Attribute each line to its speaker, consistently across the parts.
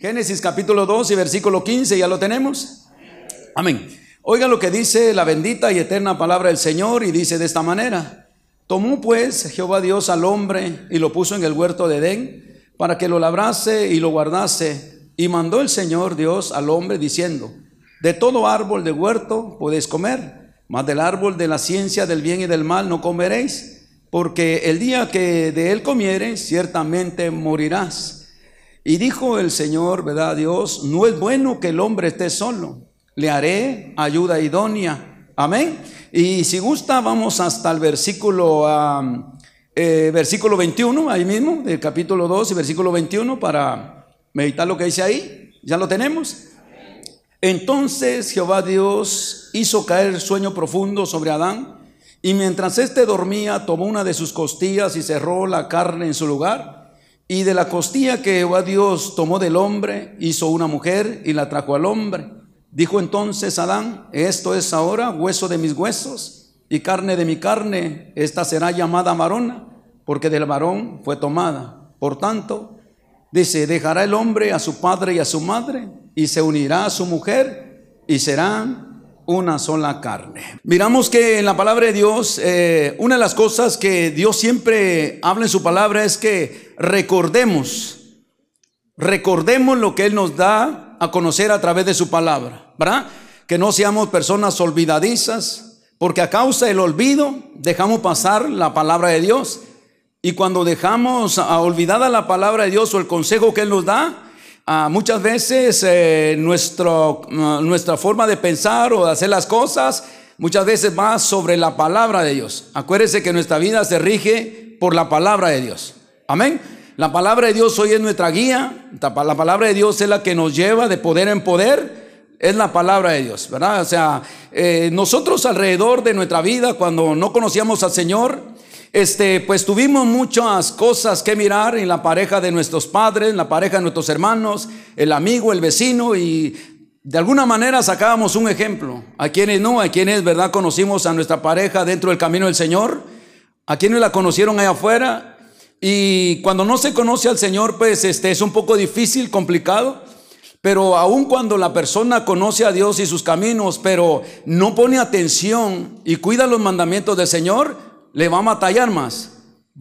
Speaker 1: Génesis capítulo 2 y versículo 15, ¿ya lo tenemos? Amén. Oiga lo que dice la bendita y eterna palabra del Señor y dice de esta manera. Tomó pues Jehová Dios al hombre y lo puso en el huerto de Edén para que lo labrase y lo guardase. Y mandó el Señor Dios al hombre diciendo, de todo árbol de huerto podéis comer, mas del árbol de la ciencia del bien y del mal no comeréis, porque el día que de él comieres ciertamente morirás. Y dijo el Señor, ¿verdad? Dios, no es bueno que el hombre esté solo. Le haré ayuda idónea. Amén. Y si gusta, vamos hasta el versículo, eh, versículo 21, ahí mismo, del capítulo 2 y versículo 21, para meditar lo que dice ahí. ¿Ya lo tenemos? Entonces Jehová Dios hizo caer sueño profundo sobre Adán, y mientras éste dormía, tomó una de sus costillas y cerró la carne en su lugar y de la costilla que Jehová Dios tomó del hombre, hizo una mujer y la trajo al hombre. Dijo entonces Adán, esto es ahora hueso de mis huesos y carne de mi carne, esta será llamada varona, porque del varón fue tomada. Por tanto, dice, dejará el hombre a su padre y a su madre, y se unirá a su mujer, y serán una sola carne. Miramos que en la palabra de Dios, eh, una de las cosas que Dios siempre habla en su palabra es que recordemos, recordemos lo que Él nos da a conocer a través de su palabra, ¿verdad? Que no seamos personas olvidadizas, porque a causa del olvido dejamos pasar la palabra de Dios. Y cuando dejamos a olvidada la palabra de Dios o el consejo que Él nos da, Ah, muchas veces eh, nuestro, mm, nuestra forma de pensar o de hacer las cosas muchas veces va sobre la palabra de Dios. Acuérdense que nuestra vida se rige por la palabra de Dios. Amén. La palabra de Dios hoy es nuestra guía. La palabra de Dios es la que nos lleva de poder en poder. Es la palabra de Dios, ¿verdad? O sea, eh, nosotros alrededor de nuestra vida, cuando no conocíamos al Señor, este, pues tuvimos muchas cosas que mirar en la pareja de nuestros padres, en la pareja de nuestros hermanos, el amigo, el vecino y de alguna manera sacábamos un ejemplo. A quienes no, a quienes, ¿verdad? Conocimos a nuestra pareja dentro del camino del Señor, a quienes la conocieron allá afuera. Y cuando no se conoce al Señor, pues este, es un poco difícil, complicado. Pero aun cuando la persona conoce a Dios y sus caminos, pero no pone atención y cuida los mandamientos del Señor, le va a matar más,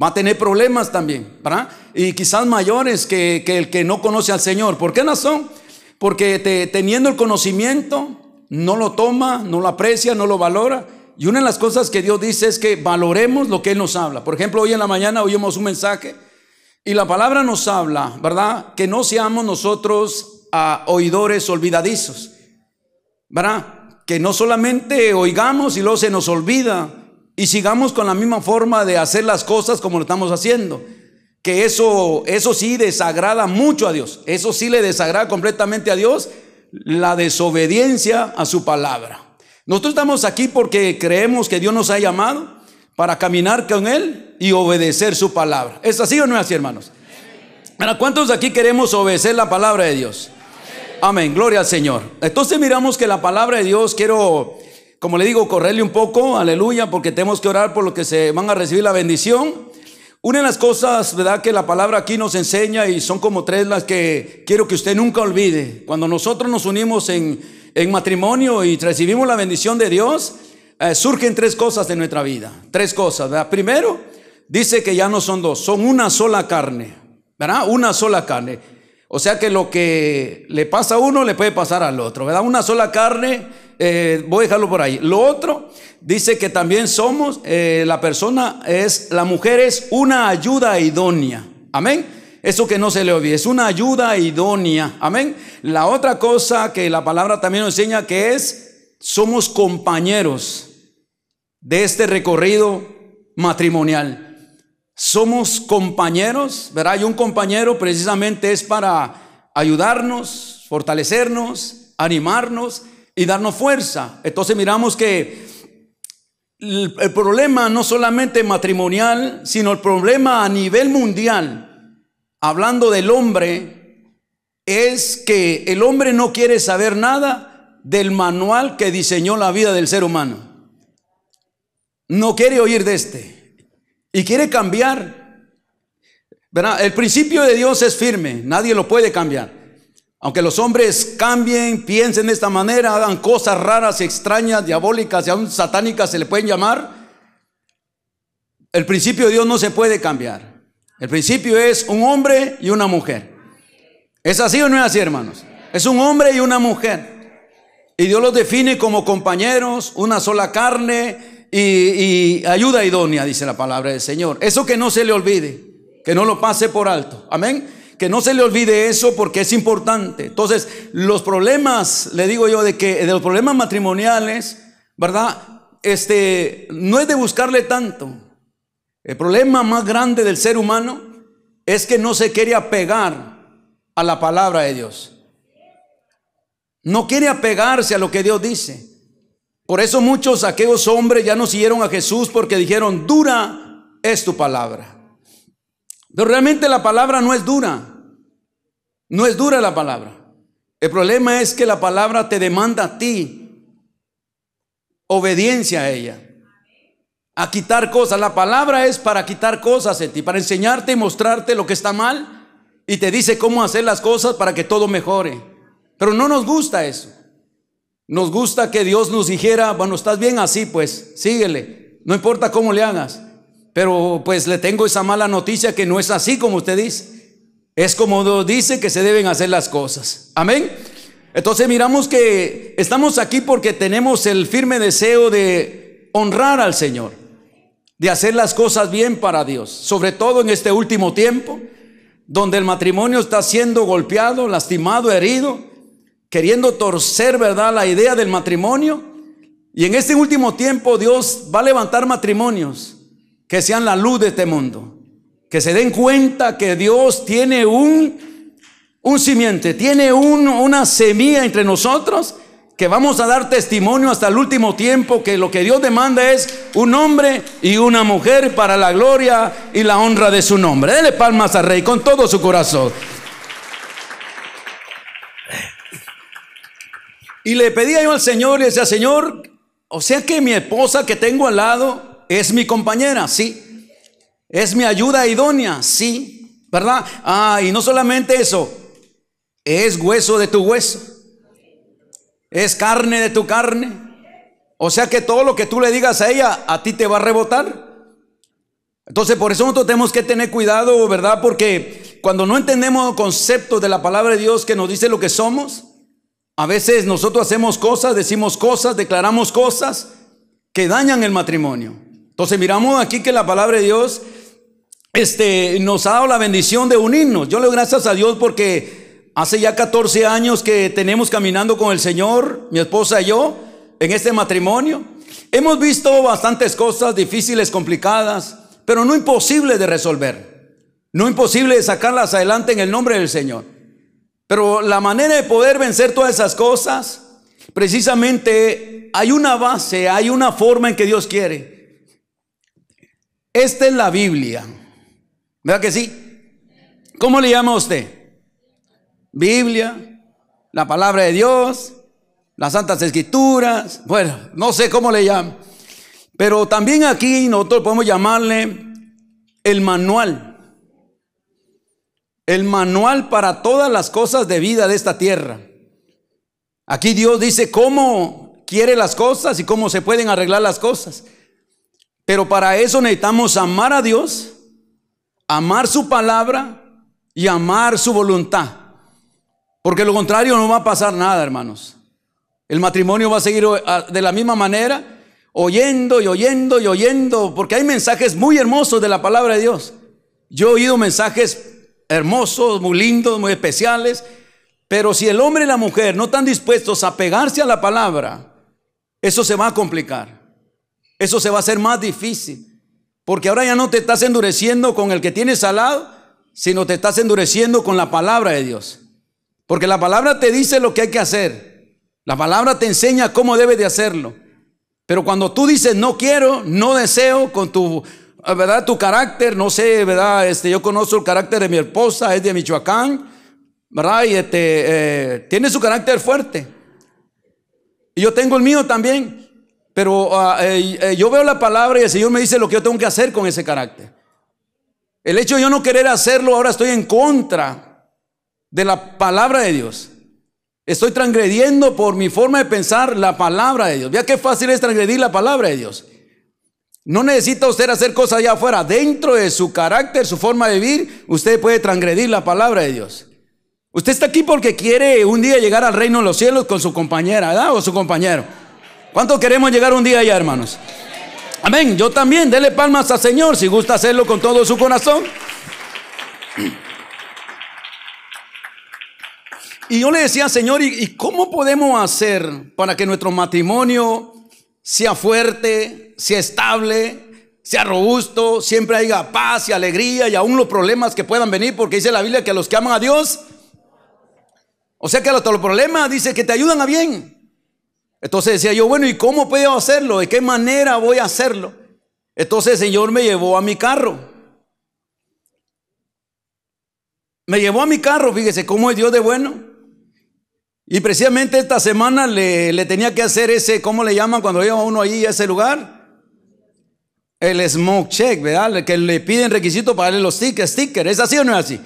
Speaker 1: va a tener problemas también, ¿verdad? Y quizás mayores que, el que no conoce al Señor. ¿Por qué razón? Porque teniendo el conocimiento, no lo toma, no lo aprecia, no lo valora. Y una de las cosas que Dios dice es que valoremos lo que Él nos habla. Por ejemplo, hoy en la mañana oímos un mensaje y la palabra nos habla, ¿verdad? Que no seamos nosotros ah, oidores olvidadizos, ¿verdad? Que no solamente oigamos y luego se nos olvida, y sigamos con la misma forma de hacer las cosas como lo estamos haciendo. Que eso, eso sí desagrada mucho a Dios. Eso sí le desagrada completamente a Dios la desobediencia a su palabra. Nosotros estamos aquí porque creemos que Dios nos ha llamado para caminar con Él y obedecer su palabra. ¿Es así o no es así, hermanos? ¿Para cuántos de aquí queremos obedecer la palabra de Dios? Amén, gloria al Señor. Entonces miramos que la palabra de Dios, quiero como le digo, correrle un poco, aleluya, porque tenemos que orar por los que se van a recibir la bendición. Una de las cosas, ¿verdad?, que la palabra aquí nos enseña y son como tres las que quiero que usted nunca olvide. Cuando nosotros nos unimos en, matrimonio y recibimos la bendición de Dios, eh, surgen tres cosas de nuestra vida. Tres cosas, ¿verdad? Primero, dice que ya no son dos, son una sola carne, ¿verdad? Una sola carne. O sea que lo que le pasa a uno le puede pasar al otro, ¿verdad? Una sola carne eh, voy a dejarlo por ahí. Lo otro dice que también somos, eh, la persona es, la mujer es una ayuda idónea. Amén. Eso que no se le olvide, es una ayuda idónea. Amén. La otra cosa que la palabra también nos enseña que es, somos compañeros de este recorrido matrimonial. Somos compañeros, ¿verdad? Y un compañero precisamente es para ayudarnos, fortalecernos, animarnos, y darnos fuerza. Entonces miramos que el, problema no solamente matrimonial, sino el problema a nivel mundial, hablando del hombre, es que el hombre no quiere saber nada del manual que diseñó la vida del ser humano. No quiere oír de este y quiere cambiar El principio de Dios es firme, nadie lo puede cambiar. Aunque los hombres cambien, piensen de esta manera, hagan cosas raras, extrañas, diabólicas y aún satánicas se le pueden llamar, el principio de Dios no se puede cambiar. El principio es un hombre y una mujer. ¿Es así o no es así, hermanos? Es un hombre y una mujer. Y Dios los define como compañeros, una sola carne y, ayuda idónea, dice la palabra del Señor. Eso que no se le olvide, que no lo pase por alto. Amén. Que no se le olvide eso porque es importante. Entonces, los problemas, le digo yo, de que de los problemas matrimoniales, ¿verdad? Este, no es de buscarle tanto. El problema más grande del ser humano es que no se quiere apegar a la palabra de Dios. No quiere apegarse a lo que Dios dice. Por eso muchos aquellos hombres ya no siguieron a Jesús porque dijeron, dura es tu palabra. Pero realmente la palabra no es dura. No es dura la palabra. El problema es que la palabra te demanda a ti obediencia a ella. A quitar cosas. La palabra es para quitar cosas en ti, para enseñarte y mostrarte lo que está mal y te dice cómo hacer las cosas para que todo mejore. Pero no nos gusta eso. Nos gusta que Dios nos dijera, bueno, estás bien así, pues síguele. No importa cómo le hagas. Pero pues le tengo esa mala noticia que no es así como usted dice. Es como Dios dice que se deben hacer las cosas. Amén. Entonces miramos que estamos aquí porque tenemos el firme deseo de honrar al Señor, de hacer las cosas bien para Dios, sobre todo en este último tiempo, donde el matrimonio está siendo golpeado, lastimado, herido, queriendo torcer, ¿verdad?, la idea del matrimonio. Y en este último tiempo Dios va a levantar matrimonios que sean la luz de este mundo que se den cuenta que Dios tiene un, un simiente, tiene una semilla entre nosotros, que vamos a dar testimonio hasta el último tiempo, que lo que Dios demanda es un hombre y una mujer para la gloria y la honra de su nombre. Dele palmas al rey con todo su corazón. Y le pedía yo al Señor y decía, Señor, o sea que mi esposa que tengo al lado es mi compañera, sí. Es mi ayuda idónea, sí, ¿verdad? Ah, y no solamente eso, es hueso de tu hueso, es carne de tu carne. O sea que todo lo que tú le digas a ella, a ti te va a rebotar. Entonces, por eso nosotros tenemos que tener cuidado, ¿verdad? Porque cuando no entendemos conceptos de la palabra de Dios que nos dice lo que somos, a veces nosotros hacemos cosas, decimos cosas, declaramos cosas que dañan el matrimonio. Entonces miramos aquí que la palabra de Dios este, nos ha dado la bendición de unirnos. Yo le doy gracias a Dios porque hace ya 14 años que tenemos caminando con el Señor, mi esposa y yo, en este matrimonio. Hemos visto bastantes cosas difíciles, complicadas, pero no imposibles de resolver. No imposible de sacarlas adelante en el nombre del Señor. Pero la manera de poder vencer todas esas cosas, precisamente hay una base, hay una forma en que Dios quiere. Esta es la Biblia. ¿Verdad que sí? ¿Cómo le llama usted? Biblia, la palabra de Dios, las santas escrituras, bueno, no sé cómo le llama. Pero también aquí nosotros podemos llamarle el manual. El manual para todas las cosas de vida de esta tierra. Aquí Dios dice cómo quiere las cosas y cómo se pueden arreglar las cosas. Pero para eso necesitamos amar a Dios amar su palabra y amar su voluntad. Porque lo contrario no va a pasar nada, hermanos. El matrimonio va a seguir eh, de la misma manera, oyendo y oyendo y oyendo, porque hay mensajes muy hermosos de la palabra de Dios. Yo he oído mensajes hermosos, muy lindos, muy especiales, pero si el hombre y la mujer no están dispuestos a pegarse a la palabra, eso se va a complicar. Eso se va a hacer más difícil. Porque ahora ya no te estás endureciendo con el que tienes al lado, sino te estás endureciendo con la palabra de Dios. Porque la palabra te dice lo que hay que hacer. La palabra te enseña cómo debes de hacerlo. Pero cuando tú dices no quiero, no deseo con tu ¿verdad? Tu carácter, no sé, ¿verdad? Este, yo conozco el carácter de mi esposa, es de Michoacán, ¿verdad? Y este, eh, tiene su carácter fuerte. Y yo tengo el mío también. Pero ah, eh, eh, yo veo la palabra y el Señor me dice lo que yo tengo que hacer con ese carácter. El hecho de yo no querer hacerlo, ahora estoy en contra de la palabra de Dios. Estoy transgrediendo por mi forma de pensar la palabra de Dios. Vea qué fácil es transgredir la palabra de Dios. No necesita usted hacer cosas allá afuera. Dentro de su carácter, su forma de vivir, usted puede transgredir la palabra de Dios. Usted está aquí porque quiere un día llegar al reino de los cielos con su compañera, O su compañero. ¿Cuánto queremos llegar un día allá, hermanos? Amén. Yo también, dele palmas al Señor si gusta hacerlo con todo su corazón. Y yo le decía, Señor, ¿y cómo podemos hacer para que nuestro matrimonio sea fuerte, sea estable, sea robusto, siempre haya paz y alegría y aún los problemas que puedan venir? Porque dice la Biblia que a los que aman a Dios, o sea que hasta los problemas dice que te ayudan a bien. Entonces decía yo, bueno, ¿y cómo puedo hacerlo? ¿De qué manera voy a hacerlo? Entonces el Señor me llevó a mi carro. Me llevó a mi carro, fíjese cómo es Dios de bueno. Y precisamente esta semana le, tenía que hacer ese, ¿cómo le llaman cuando lleva uno ahí a ese lugar? El smoke check, ¿verdad? Que le piden requisito para darle los stickers, ¿Es así o no es así?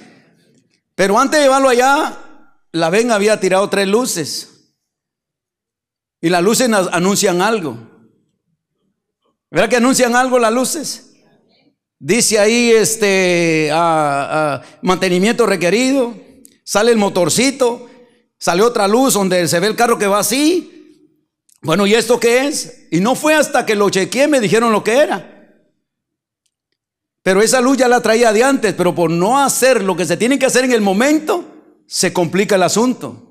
Speaker 1: Pero antes de llevarlo allá, la venga había tirado tres luces. Y las luces anuncian algo. ¿Verdad que anuncian algo las luces? Dice ahí este ah, ah, mantenimiento requerido. Sale el motorcito. Sale otra luz donde se ve el carro que va así. Bueno, ¿y esto qué es? Y no fue hasta que lo chequeé, me dijeron lo que era. Pero esa luz ya la traía de antes, pero por no hacer lo que se tiene que hacer en el momento, se complica el asunto.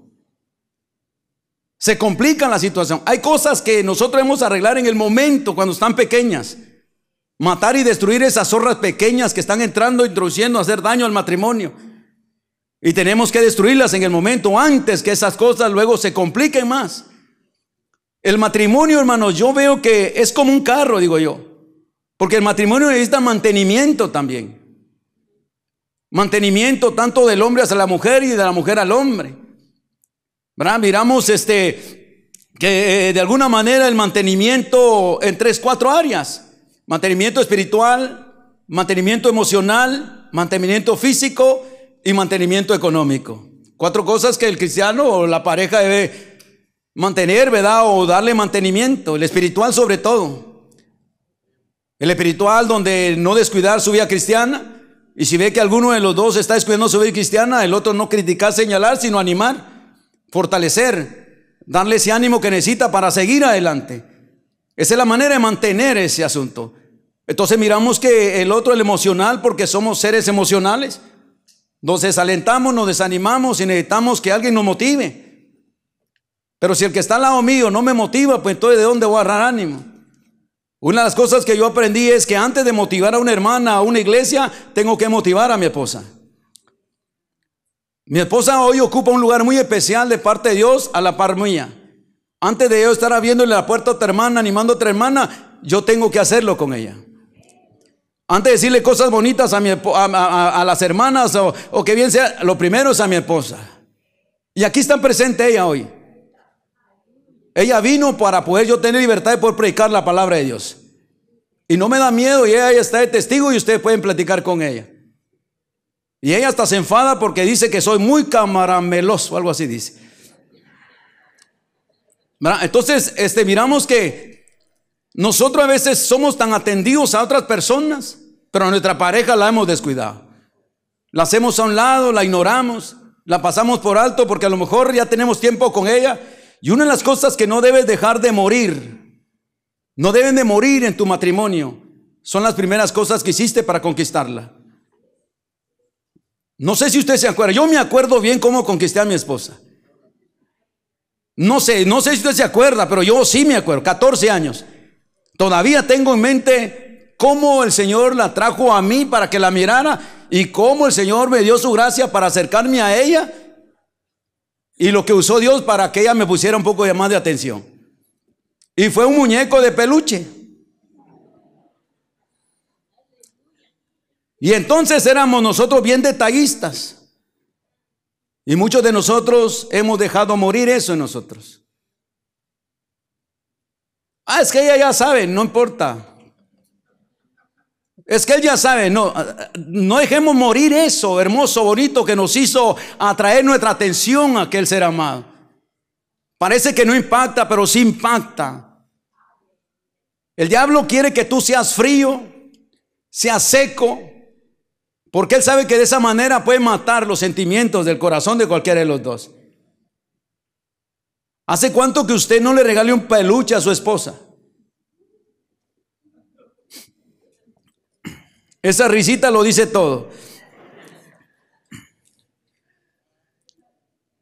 Speaker 1: Se complica la situación. Hay cosas que nosotros debemos arreglar en el momento, cuando están pequeñas. Matar y destruir esas zorras pequeñas que están entrando, introduciendo, hacer daño al matrimonio. Y tenemos que destruirlas en el momento antes que esas cosas luego se compliquen más. El matrimonio, hermanos, yo veo que es como un carro, digo yo. Porque el matrimonio necesita mantenimiento también. Mantenimiento tanto del hombre hacia la mujer y de la mujer al hombre. Miramos este, que eh, de alguna manera el mantenimiento en tres, cuatro áreas. Mantenimiento espiritual, mantenimiento emocional, mantenimiento físico y mantenimiento económico. Cuatro cosas que el cristiano o la pareja debe mantener, ¿verdad? O darle mantenimiento, el espiritual sobre todo. El espiritual donde no descuidar su vida cristiana. Y si ve que alguno de los dos está descuidando su vida cristiana, el otro no criticar, señalar, sino animar fortalecer, darle ese ánimo que necesita para seguir adelante. Esa es la manera de mantener ese asunto. Entonces miramos que el otro, el emocional, porque somos seres emocionales, nos desalentamos, nos desanimamos y necesitamos que alguien nos motive. Pero si el que está al lado mío no me motiva, pues entonces ¿de dónde voy a agarrar ánimo? Una de las cosas que yo aprendí es que antes de motivar a una hermana, a una iglesia, tengo que motivar a mi esposa. Mi esposa hoy ocupa un lugar muy especial de parte de Dios a la par mía. Antes de yo estar abriéndole la puerta a otra hermana, animando a otra hermana, yo tengo que hacerlo con ella. Antes de decirle cosas bonitas a, las hermanas o, que bien sea, lo primero es a mi esposa. Y aquí está presente ella hoy. Ella vino para poder yo tener libertad de poder predicar la palabra de Dios. Y no me da miedo y ella está de testigo y ustedes pueden platicar con ella. Y ella hasta se enfada porque dice que soy muy camarameloso, algo así dice. Entonces, este, miramos que nosotros a veces somos tan atendidos a otras personas, pero a nuestra pareja la hemos descuidado. La hacemos a un lado, la ignoramos, la pasamos por alto porque a lo mejor ya tenemos tiempo con ella. Y una de las cosas que no debes dejar de morir, no deben de morir en tu matrimonio, son las primeras cosas que hiciste para conquistarla. No sé si usted se acuerda. Yo me acuerdo bien cómo conquisté a mi esposa. No sé, no sé si usted se acuerda, pero yo sí me acuerdo. 14 años. Todavía tengo en mente cómo el Señor la trajo a mí para que la mirara y cómo el Señor me dio su gracia para acercarme a ella y lo que usó Dios para que ella me pusiera un poco de más de atención. Y fue un muñeco de peluche. Y entonces éramos nosotros bien detallistas. Y muchos de nosotros hemos dejado morir eso en nosotros. Ah, es que ella ya sabe, no importa. Es que él ya sabe, no, ah, no dejemos morir eso hermoso, bonito que nos hizo atraer nuestra atención a aquel ser amado. Parece que no impacta, pero sí impacta. El diablo quiere que tú seas frío, seas seco, porque él sabe que de esa manera puede matar los sentimientos del corazón de cualquiera de los dos. ¿Hace cuánto que usted no le regale un peluche a su esposa? Esa risita lo dice todo.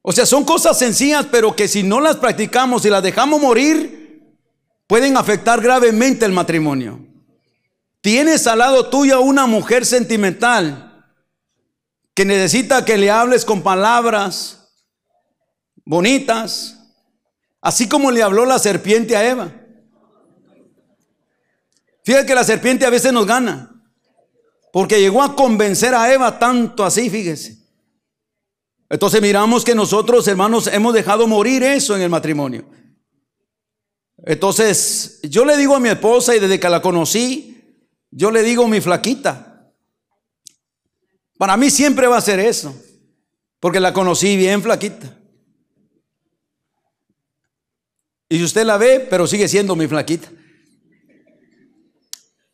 Speaker 1: O sea, son cosas sencillas, pero que si no las practicamos y las dejamos morir, pueden afectar gravemente el matrimonio. Tienes al lado tuyo una mujer sentimental que necesita que le hables con palabras bonitas, así como le habló la serpiente a Eva. Fíjate que la serpiente a veces nos gana, porque llegó a convencer a Eva tanto así, fíjese. Entonces miramos que nosotros, hermanos, hemos dejado morir eso en el matrimonio. Entonces, yo le digo a mi esposa y desde que la conocí, yo le digo mi flaquita. Para mí siempre va a ser eso, porque la conocí bien flaquita. Y si usted la ve, pero sigue siendo mi flaquita.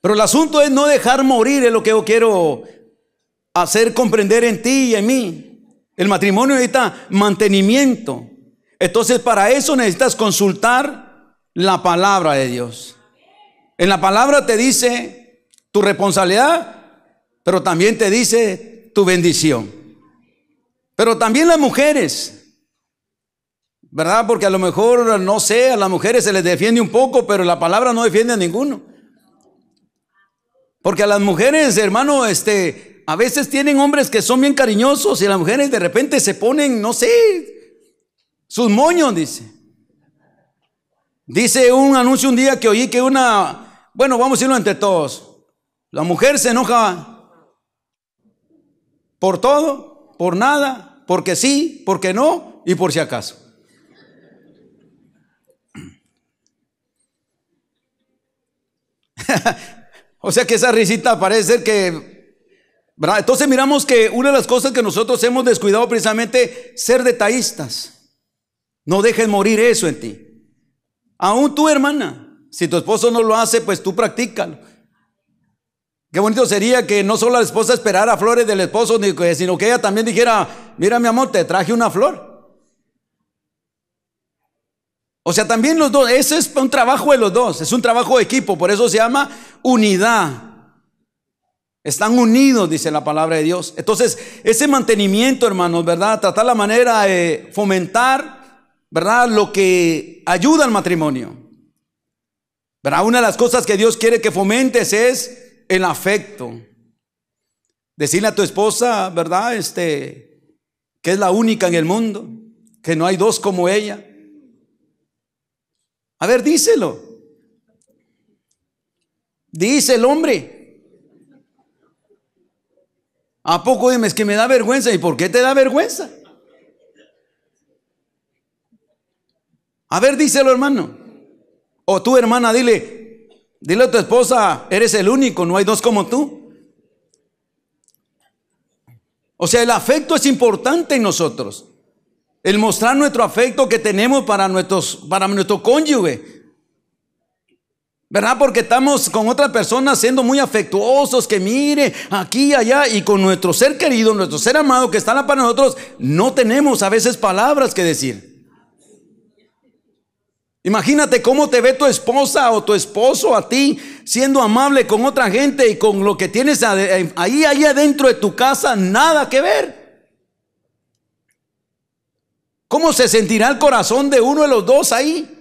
Speaker 1: Pero el asunto es no dejar morir, es lo que yo quiero hacer comprender en ti y en mí. El matrimonio necesita mantenimiento. Entonces para eso necesitas consultar la palabra de Dios. En la palabra te dice tu responsabilidad, pero también te dice tu bendición. Pero también las mujeres, ¿verdad? Porque a lo mejor, no sé, a las mujeres se les defiende un poco, pero la palabra no defiende a ninguno. Porque a las mujeres, hermano, este, a veces tienen hombres que son bien cariñosos y las mujeres de repente se ponen, no sé, sus moños, dice. Dice un anuncio un día que oí que una, bueno, vamos a irlo entre todos. La mujer se enoja por todo, por nada, porque sí, porque no y por si acaso. o sea que esa risita parece ser que... Entonces miramos que una de las cosas que nosotros hemos descuidado precisamente ser detallistas. No dejes morir eso en ti. Aún tu hermana, si tu esposo no lo hace, pues tú practícalo. Qué bonito sería que no solo la esposa esperara flores del esposo, sino que ella también dijera, mira mi amor, te traje una flor. O sea, también los dos, ese es un trabajo de los dos, es un trabajo de equipo, por eso se llama unidad. Están unidos, dice la palabra de Dios. Entonces, ese mantenimiento, hermanos, ¿verdad? Tratar la manera de fomentar, ¿verdad? Lo que ayuda al matrimonio. ¿Verdad? Una de las cosas que Dios quiere que fomentes es el afecto. Decirle a tu esposa, ¿verdad? Este, que es la única en el mundo, que no hay dos como ella. A ver, díselo. Dice el hombre. ¿A poco dime, es que me da vergüenza? ¿Y por qué te da vergüenza? A ver, díselo, hermano. O tu hermana, dile, Dile a tu esposa, eres el único, no hay dos como tú. O sea, el afecto es importante en nosotros. El mostrar nuestro afecto que tenemos para, nuestros, para nuestro cónyuge. ¿Verdad? Porque estamos con otras personas siendo muy afectuosos, que mire aquí y allá, y con nuestro ser querido, nuestro ser amado que está para nosotros, no tenemos a veces palabras que decir. Imagínate cómo te ve tu esposa o tu esposo a ti siendo amable con otra gente y con lo que tienes eh, ahí, ahí adentro de tu casa, nada que ver. ¿Cómo se sentirá el corazón de uno de los dos ahí?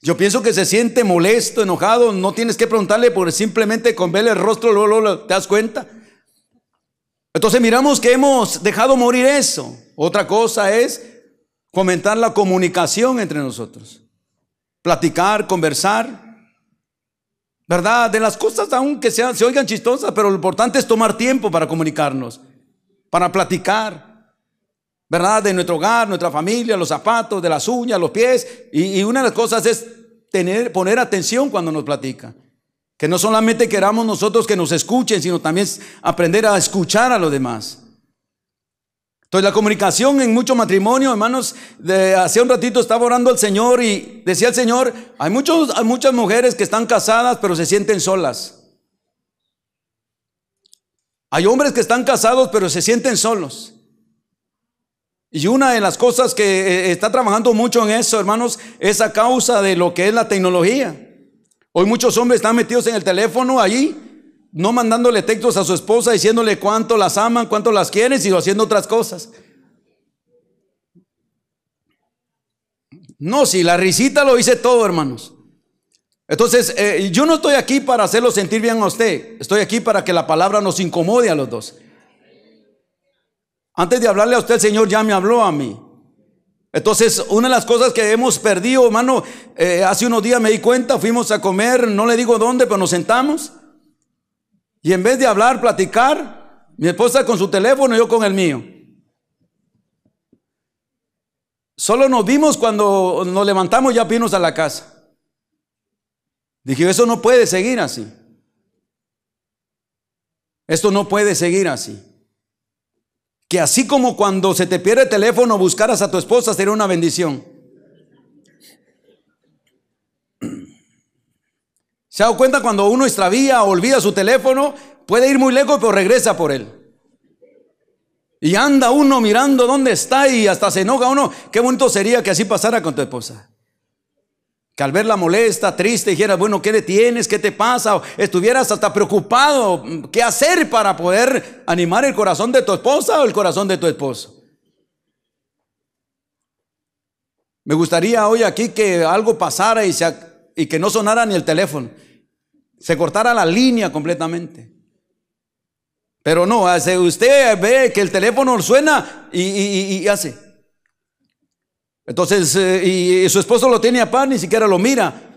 Speaker 1: Yo pienso que se siente molesto, enojado, no tienes que preguntarle por simplemente con verle el rostro te das cuenta. Entonces miramos que hemos dejado morir eso. Otra cosa es fomentar la comunicación entre nosotros, platicar, conversar, ¿verdad? De las cosas aunque sean, se oigan chistosas, pero lo importante es tomar tiempo para comunicarnos, para platicar, ¿verdad? De nuestro hogar, nuestra familia, los zapatos, de las uñas, los pies, y, una de las cosas es tener, poner atención cuando nos platica. Que no solamente queramos nosotros que nos escuchen, sino también aprender a escuchar a los demás. Entonces la comunicación en muchos matrimonios, hermanos, de, hace un ratito estaba orando al Señor y decía el Señor, hay, hay muchas mujeres que están casadas pero se sienten solas. Hay hombres que están casados pero se sienten solos. Y una de las cosas que eh, eh, está trabajando mucho en eso, hermanos, es a causa de lo que es la tecnología. Hoy muchos hombres están metidos en el teléfono allí no mandándole textos a su esposa diciéndole cuánto las aman, cuánto las quieren, sino haciendo otras cosas. No, si la risita lo hice todo, hermanos. Entonces, eh, yo no estoy aquí para hacerlo sentir bien a usted. Estoy aquí para que la palabra nos incomode a los dos. Antes de hablarle a usted, el Señor ya me habló a mí. Entonces, una de las cosas que hemos perdido, hermano, eh, hace unos días me di cuenta, fuimos a comer, no le digo dónde, pero nos sentamos. Y en vez de hablar, platicar, mi esposa con su teléfono, yo con el mío. Solo nos vimos cuando nos levantamos ya vinos a la casa. Dije, eso no puede seguir así. Esto no puede seguir así. Que así como cuando se te pierde el teléfono buscaras a tu esposa sería una bendición. ¿Se ha dado cuenta cuando uno extravía o olvida su teléfono? Puede ir muy lejos, pero regresa por él. Y anda uno mirando dónde está y hasta se enoja uno. Qué bonito sería que así pasara con tu esposa. Que al verla molesta, triste, dijeras, bueno, ¿qué le tienes? ¿Qué te pasa? estuvieras hasta preocupado. ¿Qué hacer para poder animar el corazón de tu esposa o el corazón de tu esposo? Me gustaría hoy aquí que algo pasara y se y que no sonara ni el teléfono. Se cortara la línea completamente. Pero no, hace, usted ve que el teléfono suena y, hace. Entonces, eh, y su esposo lo tiene a par, ni siquiera lo mira.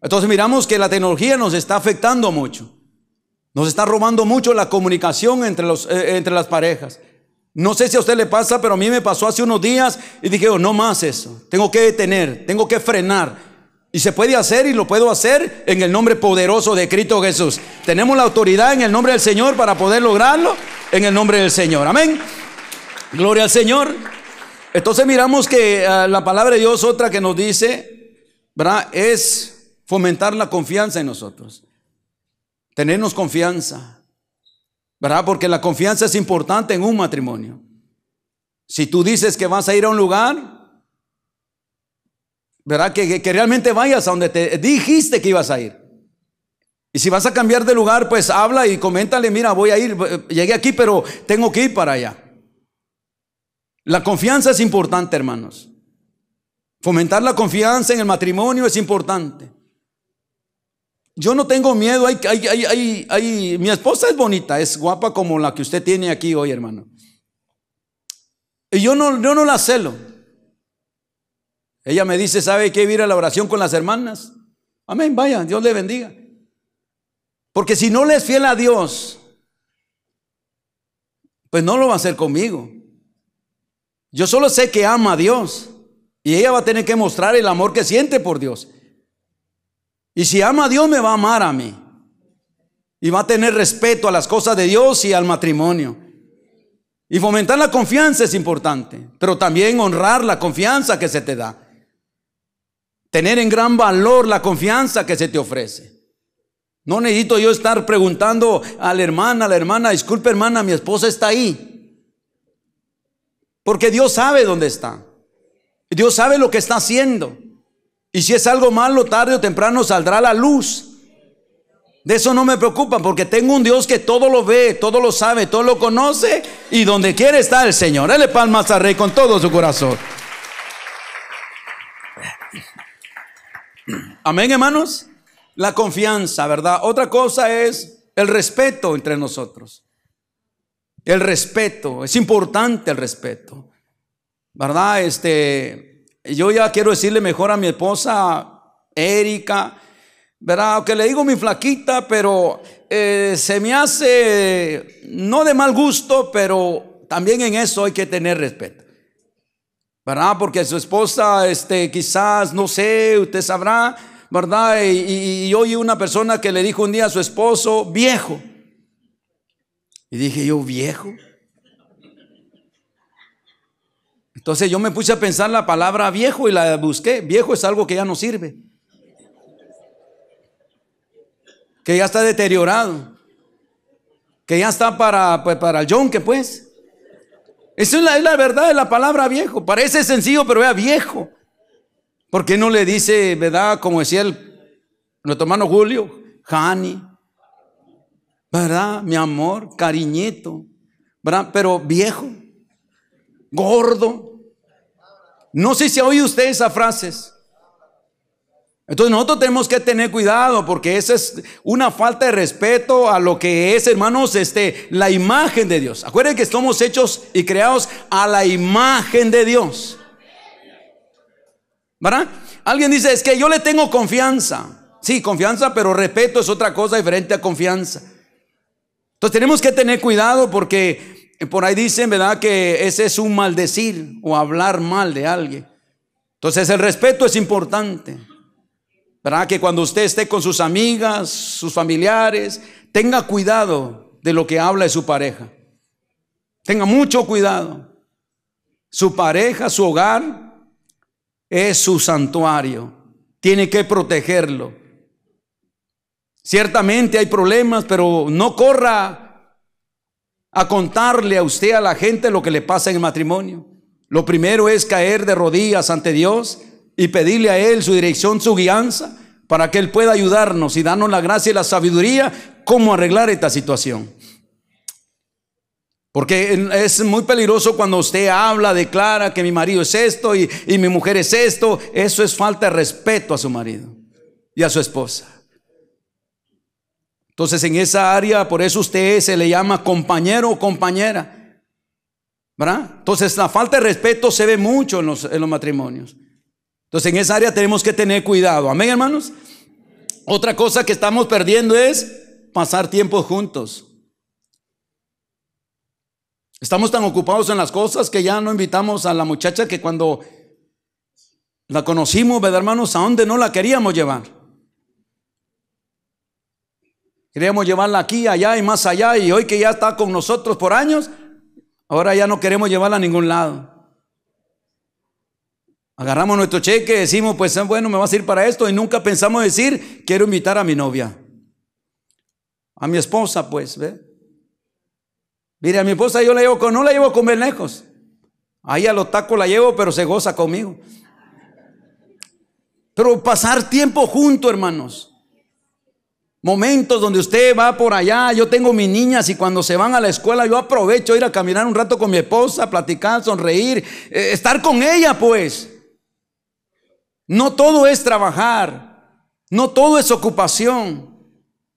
Speaker 1: Entonces miramos que la tecnología nos está afectando mucho. Nos está robando mucho la comunicación entre, los, eh, entre las parejas. No sé si a usted le pasa, pero a mí me pasó hace unos días y dije, oh, no más eso. Tengo que detener, tengo que frenar. Y se puede hacer y lo puedo hacer en el nombre poderoso de Cristo Jesús. Tenemos la autoridad en el nombre del Señor para poder lograrlo en el nombre del Señor. Amén. Gloria al Señor. Entonces miramos que eh, la palabra de Dios otra que nos dice, ¿verdad? Es fomentar la confianza en nosotros. Tenernos confianza. ¿Verdad? Porque la confianza es importante en un matrimonio. Si tú dices que vas a ir a un lugar, ¿verdad? Que, realmente vayas a donde te dijiste que ibas a ir. Y si vas a cambiar de lugar, pues habla y coméntale, mira, voy a ir, llegué aquí, pero tengo que ir para allá. La confianza es importante, hermanos. Fomentar la confianza en el matrimonio es importante. Yo no tengo miedo, hay, mi esposa es bonita, es guapa como la que usted tiene aquí hoy, hermano. Y yo no, yo no la celo. Ella me dice, ¿sabe qué? Ir a la oración con las hermanas. Amén, vaya, Dios le bendiga. Porque si no le es fiel a Dios, pues no lo va a hacer conmigo. Yo solo sé que ama a Dios y ella va a tener que mostrar el amor que siente por Dios. Y si ama a Dios, me va a amar a mí. Y va a tener respeto a las cosas de Dios y al matrimonio. Y fomentar la confianza es importante, pero también honrar la confianza que se te da tener en gran valor la confianza que se te ofrece. No necesito yo estar preguntando a la hermana, a la hermana, disculpe hermana, mi esposa está ahí. Porque Dios sabe dónde está. Dios sabe lo que está haciendo. Y si es algo malo, tarde o temprano saldrá la luz. De eso no me preocupa porque tengo un Dios que todo lo ve, todo lo sabe, todo lo conoce y donde quiere está el Señor. Él palmas al rey con todo su corazón. Amén, hermanos. La confianza, ¿verdad? Otra cosa es el respeto entre nosotros. El respeto, es importante el respeto. ¿Verdad? Este, yo ya quiero decirle mejor a mi esposa Erika, ¿verdad? que le digo mi flaquita, pero eh, se me hace no de mal gusto, pero también en eso hay que tener respeto. ¿verdad? Porque su esposa, este, quizás, no sé, usted sabrá, ¿verdad? Y, y, oí una persona que le dijo un día a su esposo, viejo. Y dije yo, viejo. Entonces yo me puse a pensar la palabra viejo y la busqué. Viejo es algo que ya no sirve. Que ya está deteriorado. Que ya está para, pues, para el yonque, pues. Esa es la, verdad de la palabra viejo. Parece sencillo, pero vea viejo. ¿Por qué no le dice, verdad, como decía el, nuestro hermano Julio, Jani, ¿Verdad? Mi amor, cariñito. ¿Verdad? Pero viejo, gordo. No sé si ha usted esas frases. Entonces nosotros tenemos que tener cuidado porque esa es una falta de respeto a lo que es, hermanos, este, la imagen de Dios. Acuérdense que somos hechos y creados a la imagen de Dios. ¿Verdad? Alguien dice, es que yo le tengo confianza. Sí, confianza, pero respeto es otra cosa diferente a confianza. Entonces tenemos que tener cuidado porque por ahí dicen, ¿verdad? Que ese es un maldecir o hablar mal de alguien. Entonces el respeto es importante. ¿Verdad? Que cuando usted esté con sus amigas, sus familiares, tenga cuidado de lo que habla de su pareja. Tenga mucho cuidado. Su pareja, su hogar, es su santuario. Tiene que protegerlo. Ciertamente hay problemas, pero no corra a contarle a usted, a la gente, lo que le pasa en el matrimonio. Lo primero es caer de rodillas ante Dios y pedirle a Él su dirección, su guianza, para que Él pueda ayudarnos y darnos la gracia y la sabiduría cómo arreglar esta situación. Porque es muy peligroso cuando usted habla, declara que mi marido es esto y, mi mujer es esto. Eso es falta de respeto a su marido y a su esposa. Entonces en esa área, por eso usted se le llama compañero o compañera. Entonces la falta de respeto se ve mucho en los matrimonios. Entonces en esa área tenemos que tener cuidado. Amén, hermanos. Otra cosa que estamos perdiendo es pasar tiempo juntos. Estamos tan ocupados en las cosas que ya no invitamos a la muchacha que cuando la conocimos, ¿verdad, hermanos? A dónde no la queríamos llevar. Queríamos llevarla aquí, allá y más allá. Y hoy que ya está con nosotros por años, ahora ya no queremos llevarla a ningún lado. Agarramos nuestro cheque, decimos, pues ah, bueno, me vas a ir para esto y nunca pensamos decir, quiero invitar a mi novia. A mi esposa, pues, ¿ve? Mire, a mi esposa yo la llevo con, no la llevo con comer lejos. Ahí a los tacos la llevo, pero se goza conmigo. Pero pasar tiempo junto hermanos. Momentos donde usted va por allá, yo tengo mis niñas y cuando se van a la escuela yo aprovecho ir a caminar un rato con mi esposa, platicar, sonreír, eh, estar con ella pues. No todo es trabajar, no todo es ocupación,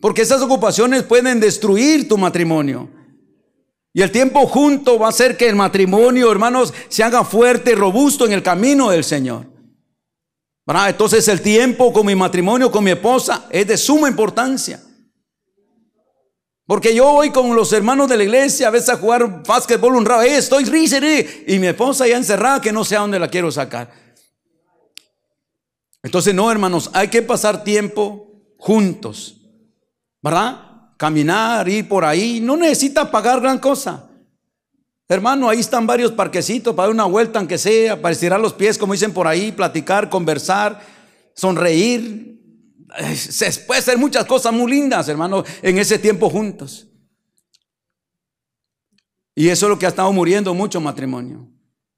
Speaker 1: porque esas ocupaciones pueden destruir tu matrimonio. Y el tiempo junto va a hacer que el matrimonio, hermanos, se haga fuerte y robusto en el camino del Señor. Entonces el tiempo con mi matrimonio, con mi esposa, es de suma importancia. Porque yo voy con los hermanos de la iglesia a veces a jugar básquetbol un rato. estoy ri, Y mi esposa ya encerrada que no sé a dónde la quiero sacar. Entonces, no, hermanos, hay que pasar tiempo juntos, ¿verdad? Caminar, ir por ahí, no necesita pagar gran cosa. Hermano, ahí están varios parquecitos para dar una vuelta, aunque sea, para estirar los pies, como dicen por ahí, platicar, conversar, sonreír. Se puede hacer muchas cosas muy lindas, hermano, en ese tiempo juntos. Y eso es lo que ha estado muriendo mucho matrimonio.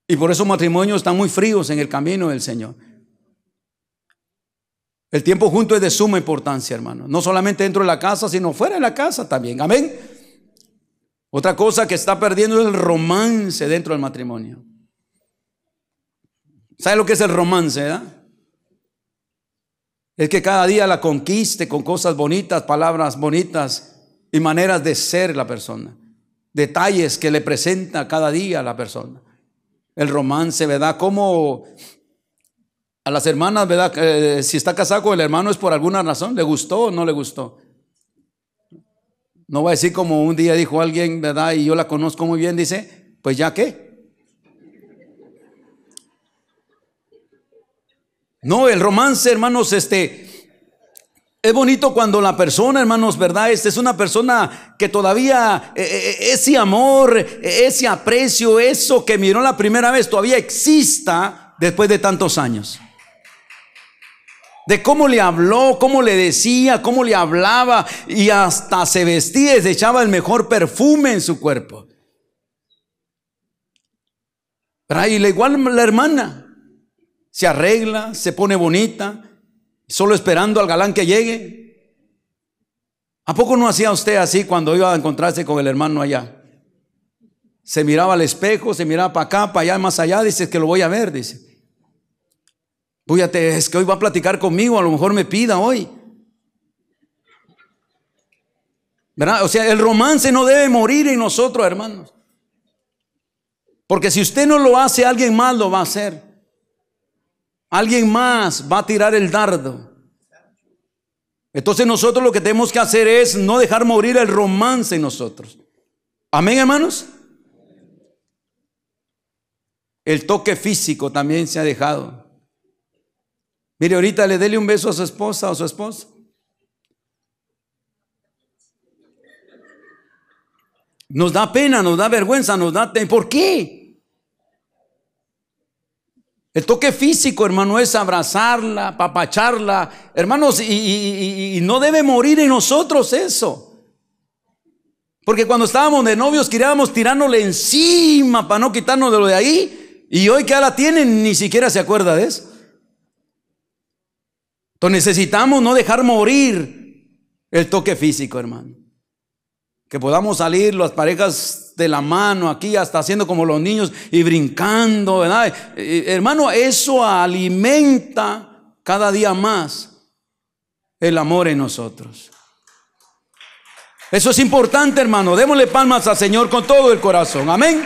Speaker 1: Y por eso matrimonios están muy fríos en el camino del Señor. El tiempo junto es de suma importancia, hermano. No solamente dentro de la casa, sino fuera de la casa también. Amén. Otra cosa que está perdiendo es el romance dentro del matrimonio. ¿Sabe lo que es el romance, verdad? Es que cada día la conquiste con cosas bonitas, palabras bonitas y maneras de ser la persona. Detalles que le presenta cada día a la persona. El romance, ¿verdad? Como a las hermanas, ¿verdad? Eh, si está casado con el hermano es por alguna razón, ¿le gustó o no le gustó? No va a decir como un día dijo alguien, ¿verdad? Y yo la conozco muy bien, dice, pues ya qué. No, el romance, hermanos, este, es bonito cuando la persona, hermanos, ¿verdad? Este es una persona que todavía eh, eh, ese amor, ese aprecio, eso que miró la primera vez, todavía exista después de tantos años de cómo le habló, cómo le decía, cómo le hablaba y hasta se vestía y se echaba el mejor perfume en su cuerpo. Pero ahí igual la hermana se arregla, se pone bonita, solo esperando al galán que llegue. ¿A poco no hacía usted así cuando iba a encontrarse con el hermano allá? Se miraba al espejo, se miraba para acá, para allá, más allá, dice que lo voy a ver, dice te, es que hoy va a platicar conmigo, a lo mejor me pida hoy. ¿Verdad? O sea, el romance no debe morir en nosotros, hermanos. Porque si usted no lo hace, alguien más lo va a hacer. Alguien más va a tirar el dardo. Entonces nosotros lo que tenemos que hacer es no dejar morir el romance en nosotros. Amén, hermanos. El toque físico también se ha dejado. Mire, ahorita le dele un beso a su esposa o su esposa Nos da pena, nos da vergüenza, nos da... ¿Por qué? El toque físico, hermano, es abrazarla, papacharla. Hermanos, y, no debe morir en nosotros eso. Porque cuando estábamos de novios queríamos tirándole encima para no quitarnos de lo de ahí. Y hoy que la tienen, ni siquiera se acuerda de eso. Entonces necesitamos no dejar morir el toque físico, hermano. Que podamos salir las parejas de la mano aquí, hasta haciendo como los niños y brincando, ¿verdad? Eh, eh, hermano, eso alimenta cada día más el amor en nosotros. Eso es importante, hermano. Démosle palmas al Señor con todo el corazón. Amén.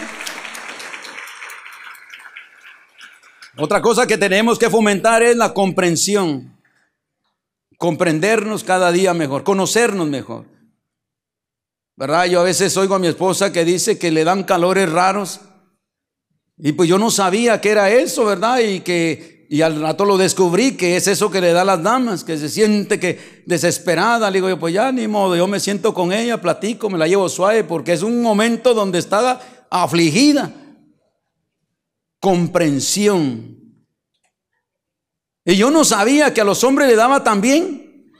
Speaker 1: Otra cosa que tenemos que fomentar es la comprensión comprendernos cada día mejor, conocernos mejor. ¿Verdad? Yo a veces oigo a mi esposa que dice que le dan calores raros. Y pues yo no sabía que era eso, ¿verdad? Y que y al rato lo descubrí que es eso que le da las damas, que se siente que desesperada. Le digo yo, pues ya ni modo, yo me siento con ella, platico, me la llevo suave, porque es un momento donde estaba afligida. Comprensión y yo no sabía que a los hombres le daba también.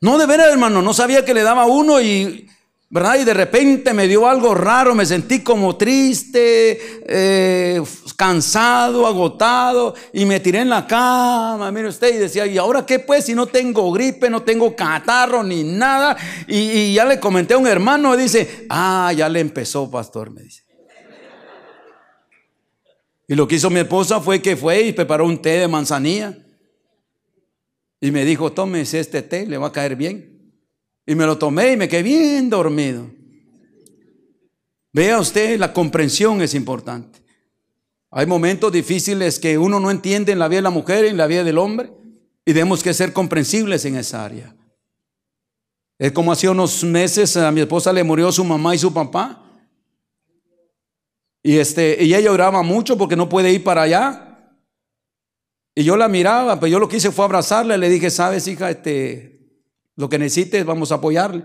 Speaker 1: No, de veras, hermano, no sabía que le daba uno y, ¿verdad? Y de repente me dio algo raro, me sentí como triste, eh, cansado, agotado, y me tiré en la cama, mire usted, y decía, ¿y ahora qué pues? Si no tengo gripe, no tengo catarro ni nada. Y, y ya le comenté a un hermano, dice, ah, ya le empezó, pastor, me dice. Y lo que hizo mi esposa fue que fue y preparó un té de manzanilla. Y me dijo, tomes este té, le va a caer bien. Y me lo tomé y me quedé bien dormido. Vea usted, la comprensión es importante. Hay momentos difíciles que uno no entiende en la vida de la mujer y en la vida del hombre. Y tenemos que ser comprensibles en esa área. Es como hace unos meses a mi esposa le murió su mamá y su papá. Y, este, ella lloraba mucho porque no puede ir para allá. Y yo la miraba, pero yo lo que hice fue abrazarla. Le dije, sabes, hija, este, lo que necesites, vamos a apoyarle.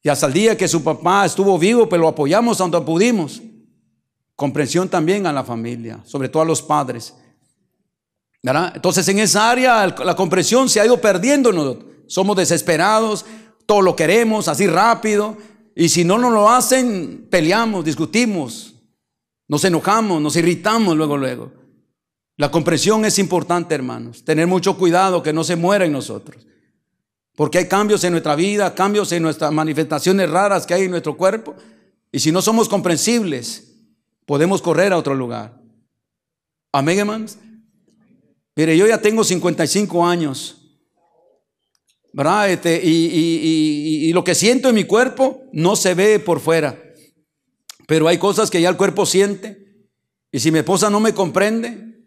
Speaker 1: Y hasta el día que su papá estuvo vivo, pero pues lo apoyamos tanto pudimos. Comprensión también a la familia, sobre todo a los padres. Entonces en esa área la comprensión se ha ido perdiendo. Somos desesperados, todo lo queremos así rápido. Y si no nos lo hacen, peleamos, discutimos, nos enojamos, nos irritamos luego, luego. La comprensión es importante, hermanos. Tener mucho cuidado que no se muera en nosotros. Porque hay cambios en nuestra vida, cambios en nuestras manifestaciones raras que hay en nuestro cuerpo. Y si no somos comprensibles, podemos correr a otro lugar. Amén, hermanos. Mire, yo ya tengo 55 años. Este, y, lo que siento en mi cuerpo no se ve por fuera. Pero hay cosas que ya el cuerpo siente. Y si mi esposa no me comprende,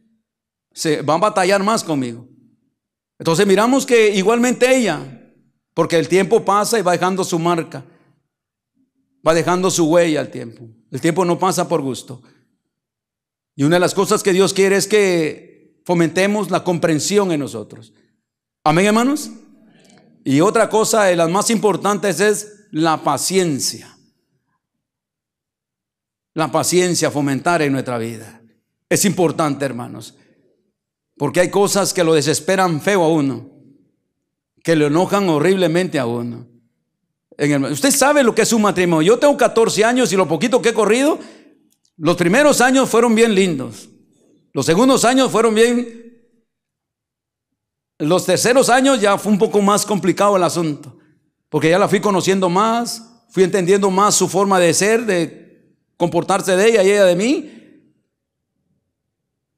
Speaker 1: se van a batallar más conmigo. Entonces miramos que igualmente ella, porque el tiempo pasa y va dejando su marca, va dejando su huella al tiempo. El tiempo no pasa por gusto. Y una de las cosas que Dios quiere es que fomentemos la comprensión en nosotros. Amén, hermanos. Y otra cosa de las más importantes es la paciencia. La paciencia fomentar en nuestra vida. Es importante, hermanos. Porque hay cosas que lo desesperan feo a uno. Que lo enojan horriblemente a uno. usted sabe lo que es un matrimonio. Yo tengo 14 años y lo poquito que he corrido, los primeros años fueron bien lindos. Los segundos años fueron bien los terceros años ya fue un poco más complicado el asunto, porque ya la fui conociendo más, fui entendiendo más su forma de ser, de comportarse de ella y ella de mí.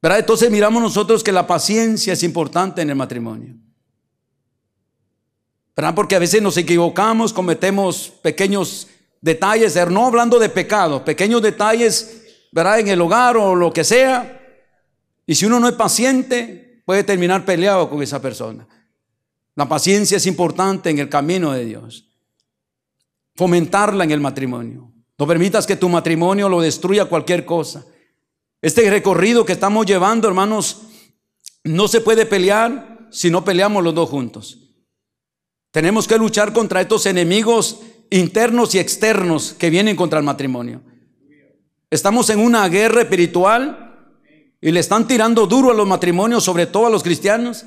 Speaker 1: ¿Verdad? Entonces miramos nosotros que la paciencia es importante en el matrimonio. ¿Verdad? Porque a veces nos equivocamos, cometemos pequeños detalles, no hablando de pecado, pequeños detalles, ¿verdad? En el hogar o lo que sea. Y si uno no es paciente, puede terminar peleado con esa persona. La paciencia es importante en el camino de Dios. Fomentarla en el matrimonio. No permitas que tu matrimonio lo destruya cualquier cosa. Este recorrido que estamos llevando, hermanos, no se puede pelear si no peleamos los dos juntos. Tenemos que luchar contra estos enemigos internos y externos que vienen contra el matrimonio. Estamos en una guerra espiritual y le están tirando duro a los matrimonios, sobre todo a los cristianos,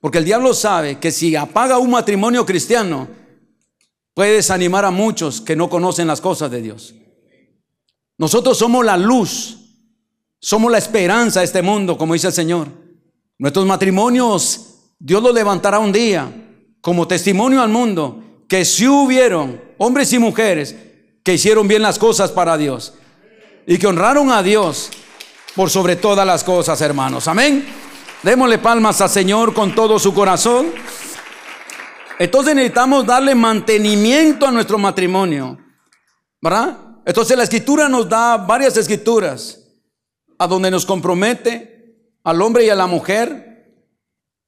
Speaker 1: porque el diablo sabe que si apaga un matrimonio cristiano, puede desanimar a muchos que no conocen las cosas de Dios. Nosotros somos la luz, somos la esperanza de este mundo, como dice el Señor. Nuestros matrimonios, Dios los levantará un día como testimonio al mundo que si hubieron hombres y mujeres que hicieron bien las cosas para Dios y que honraron a Dios por sobre todas las cosas, hermanos. Amén. Démosle palmas al Señor con todo su corazón. Entonces necesitamos darle mantenimiento a nuestro matrimonio. ¿Verdad? Entonces la escritura nos da varias escrituras a donde nos compromete al hombre y a la mujer,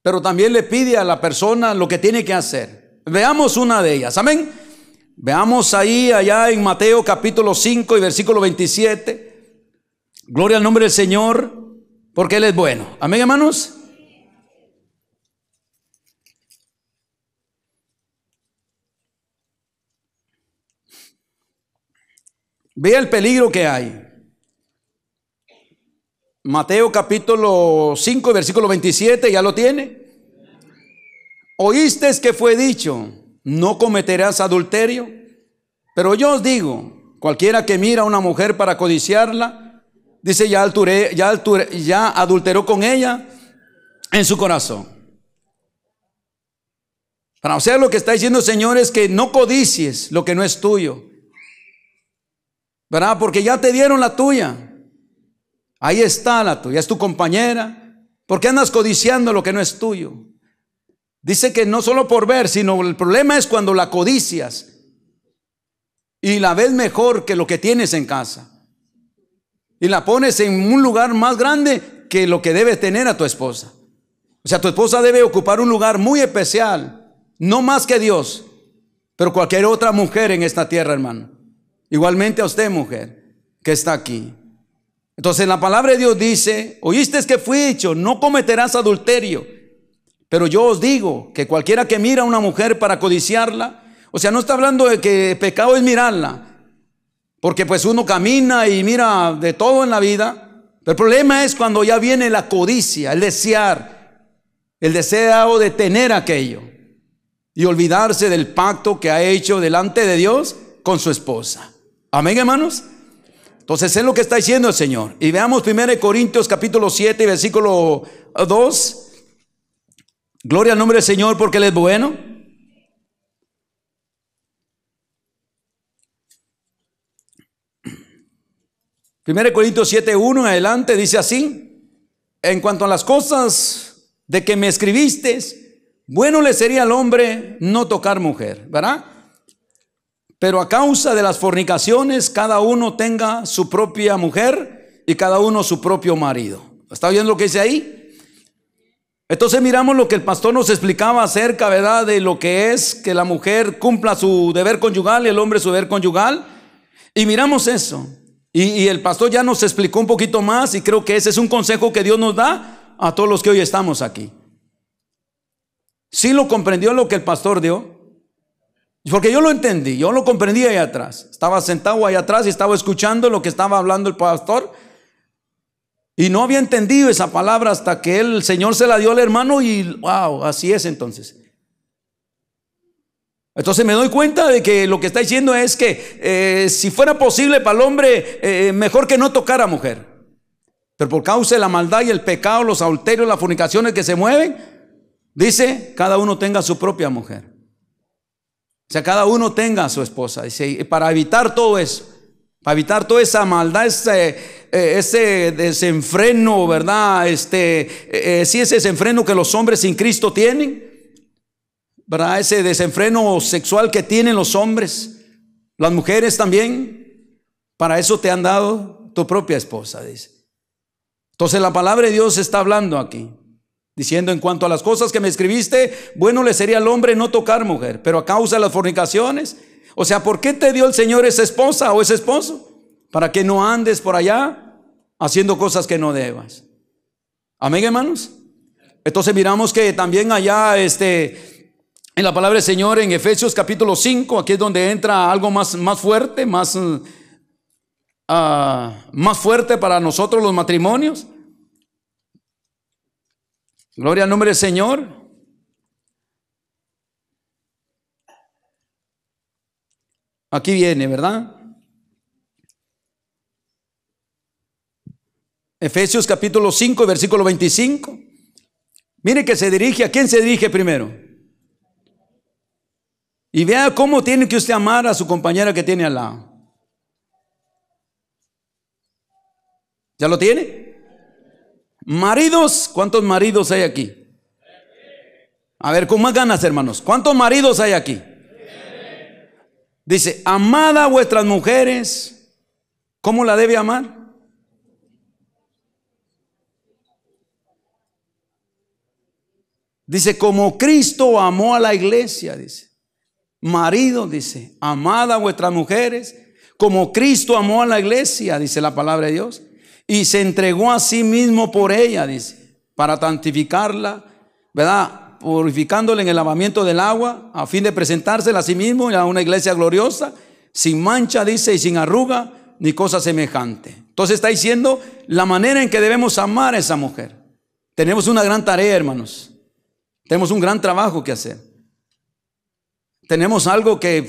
Speaker 1: pero también le pide a la persona lo que tiene que hacer. Veamos una de ellas. Amén. Veamos ahí allá en Mateo capítulo 5 y versículo 27. Gloria al nombre del Señor, porque Él es bueno. Amén, hermanos. Vea el peligro que hay. Mateo capítulo 5, versículo 27, ya lo tiene. Oíste que fue dicho, no cometerás adulterio, pero yo os digo, cualquiera que mira a una mujer para codiciarla, Dice, ya, adulteró con ella en su corazón. Para, o sea, lo que está diciendo el Señor es que no codicies lo que no es tuyo. ¿Verdad? Porque ya te dieron la tuya. Ahí está la tuya, es tu compañera. ¿Por qué andas codiciando lo que no es tuyo? Dice que no solo por ver, sino el problema es cuando la codicias y la ves mejor que lo que tienes en casa y la pones en un lugar más grande que lo que debe tener a tu esposa. O sea, tu esposa debe ocupar un lugar muy especial, no más que Dios, pero cualquier otra mujer en esta tierra, hermano. Igualmente a usted, mujer, que está aquí. Entonces la palabra de Dios dice, oíste que fui dicho no cometerás adulterio. Pero yo os digo que cualquiera que mira a una mujer para codiciarla, o sea, no está hablando de que pecado es mirarla, porque pues uno camina y mira de todo en la vida. el problema es cuando ya viene la codicia, el desear, el deseo de tener aquello y olvidarse del pacto que ha hecho delante de Dios con su esposa. Amén, hermanos. Entonces es lo que está diciendo el Señor. Y veamos 1 Corintios capítulo 7, versículo 2. Gloria al nombre del Señor porque Él es bueno. 1 Corintios 7.1 en adelante dice así, en cuanto a las cosas de que me escribiste, bueno le sería al hombre no tocar mujer, ¿verdad? Pero a causa de las fornicaciones, cada uno tenga su propia mujer y cada uno su propio marido. ¿Está oyendo lo que dice ahí? Entonces miramos lo que el pastor nos explicaba acerca, ¿verdad?, de lo que es que la mujer cumpla su deber conyugal y el hombre su deber conyugal. Y miramos eso. Y, el pastor ya nos explicó un poquito más y creo que ese es un consejo que Dios nos da a todos los que hoy estamos aquí. Sí lo comprendió lo que el pastor dio, porque yo lo entendí, yo lo comprendí ahí atrás. Estaba sentado ahí atrás y estaba escuchando lo que estaba hablando el pastor. Y no había entendido esa palabra hasta que el Señor se la dio al hermano y, wow, así es entonces. Entonces me doy cuenta de que lo que está diciendo es que eh, si fuera posible para el hombre, eh, mejor que no a mujer. Pero por causa de la maldad y el pecado, los adulterios, las fornicaciones que se mueven, dice, cada uno tenga su propia mujer. O sea, cada uno tenga su esposa. y para evitar todo eso, para evitar toda esa maldad, ese, eh, desenfreno, ¿verdad? Este, ese desenfreno que los hombres sin Cristo tienen. ¿verdad? Ese desenfreno sexual que tienen los hombres, las mujeres también, para eso te han dado tu propia esposa, dice. Entonces la palabra de Dios está hablando aquí, diciendo en cuanto a las cosas que me escribiste, bueno le sería al hombre no tocar mujer, pero a causa de las fornicaciones, o sea, ¿por qué te dio el Señor esa esposa o ese esposo? Para que no andes por allá haciendo cosas que no debas. Amén, hermanos. Entonces miramos que también allá este en la palabra del Señor en Efesios capítulo 5, aquí es donde entra algo más, más fuerte, más, ah, más fuerte para nosotros los matrimonios. Gloria al nombre del Señor. Aquí viene, ¿verdad? Efesios capítulo 5, versículo 25. Mire que se dirige, ¿a quién se dirige primero? Y vea cómo tiene que usted amar a su compañera que tiene al lado. ¿Ya lo tiene? Maridos, ¿cuántos maridos hay aquí? A ver, con más ganas, hermanos. ¿Cuántos maridos hay aquí? Dice, amada a vuestras mujeres. ¿Cómo la debe amar? Dice, como Cristo amó a la iglesia, dice. Marido, dice, amada a vuestras mujeres, como Cristo amó a la iglesia, dice la palabra de Dios, y se entregó a sí mismo por ella, dice, para santificarla, ¿verdad? Purificándola en el lavamiento del agua, a fin de presentársela a sí mismo a una iglesia gloriosa, sin mancha, dice, y sin arruga, ni cosa semejante. Entonces está diciendo la manera en que debemos amar a esa mujer. Tenemos una gran tarea, hermanos. Tenemos un gran trabajo que hacer tenemos algo que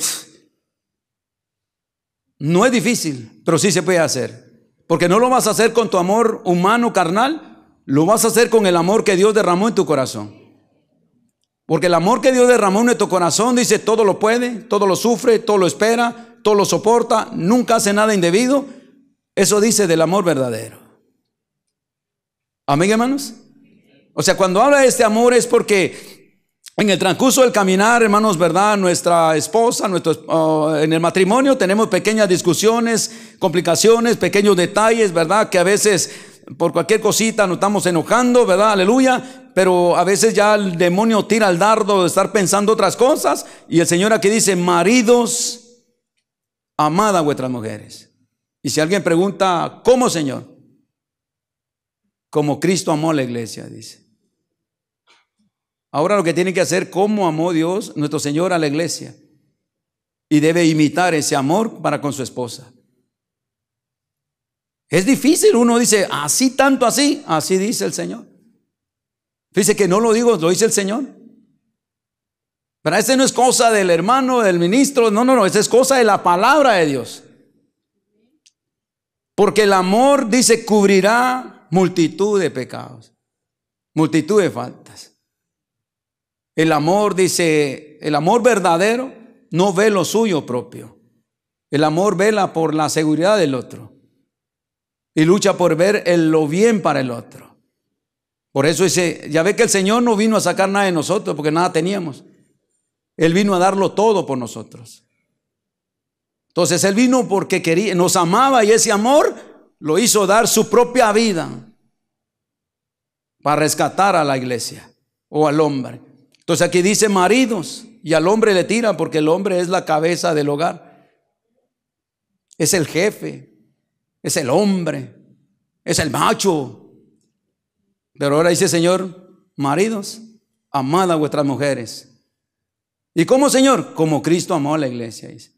Speaker 1: no es difícil, pero sí se puede hacer. Porque no lo vas a hacer con tu amor humano, carnal, lo vas a hacer con el amor que Dios derramó en tu corazón. Porque el amor que Dios derramó en tu corazón dice, todo lo puede, todo lo sufre, todo lo espera, todo lo soporta, nunca hace nada indebido. Eso dice del amor verdadero. Amén, hermanos. O sea, cuando habla de este amor es porque en el transcurso del caminar, hermanos, ¿verdad? Nuestra esposa, nuestro, oh, en el matrimonio tenemos pequeñas discusiones, complicaciones, pequeños detalles, ¿verdad? Que a veces por cualquier cosita nos estamos enojando, ¿verdad? Aleluya. Pero a veces ya el demonio tira el dardo de estar pensando otras cosas. Y el Señor aquí dice, maridos, amad a vuestras mujeres. Y si alguien pregunta, ¿cómo, Señor? Como Cristo amó a la iglesia, dice. Ahora lo que tiene que hacer, cómo amó Dios nuestro Señor a la iglesia. Y debe imitar ese amor para con su esposa. Es difícil, uno dice, así tanto así, así dice el Señor. Dice que no lo digo, lo dice el Señor. Pero esa no es cosa del hermano, del ministro, no, no, no, esa es cosa de la palabra de Dios. Porque el amor, dice, cubrirá multitud de pecados, multitud de faltas. El amor, dice, el amor verdadero no ve lo suyo propio. El amor vela por la seguridad del otro y lucha por ver lo bien para el otro. Por eso dice, ya ve que el Señor no vino a sacar nada de nosotros porque nada teníamos. Él vino a darlo todo por nosotros. Entonces Él vino porque quería, nos amaba y ese amor lo hizo dar su propia vida para rescatar a la iglesia o al hombre. Entonces aquí dice maridos y al hombre le tira porque el hombre es la cabeza del hogar. Es el jefe, es el hombre, es el macho. Pero ahora dice Señor, maridos, amad a vuestras mujeres. ¿Y cómo Señor? Como Cristo amó a la iglesia. Dice.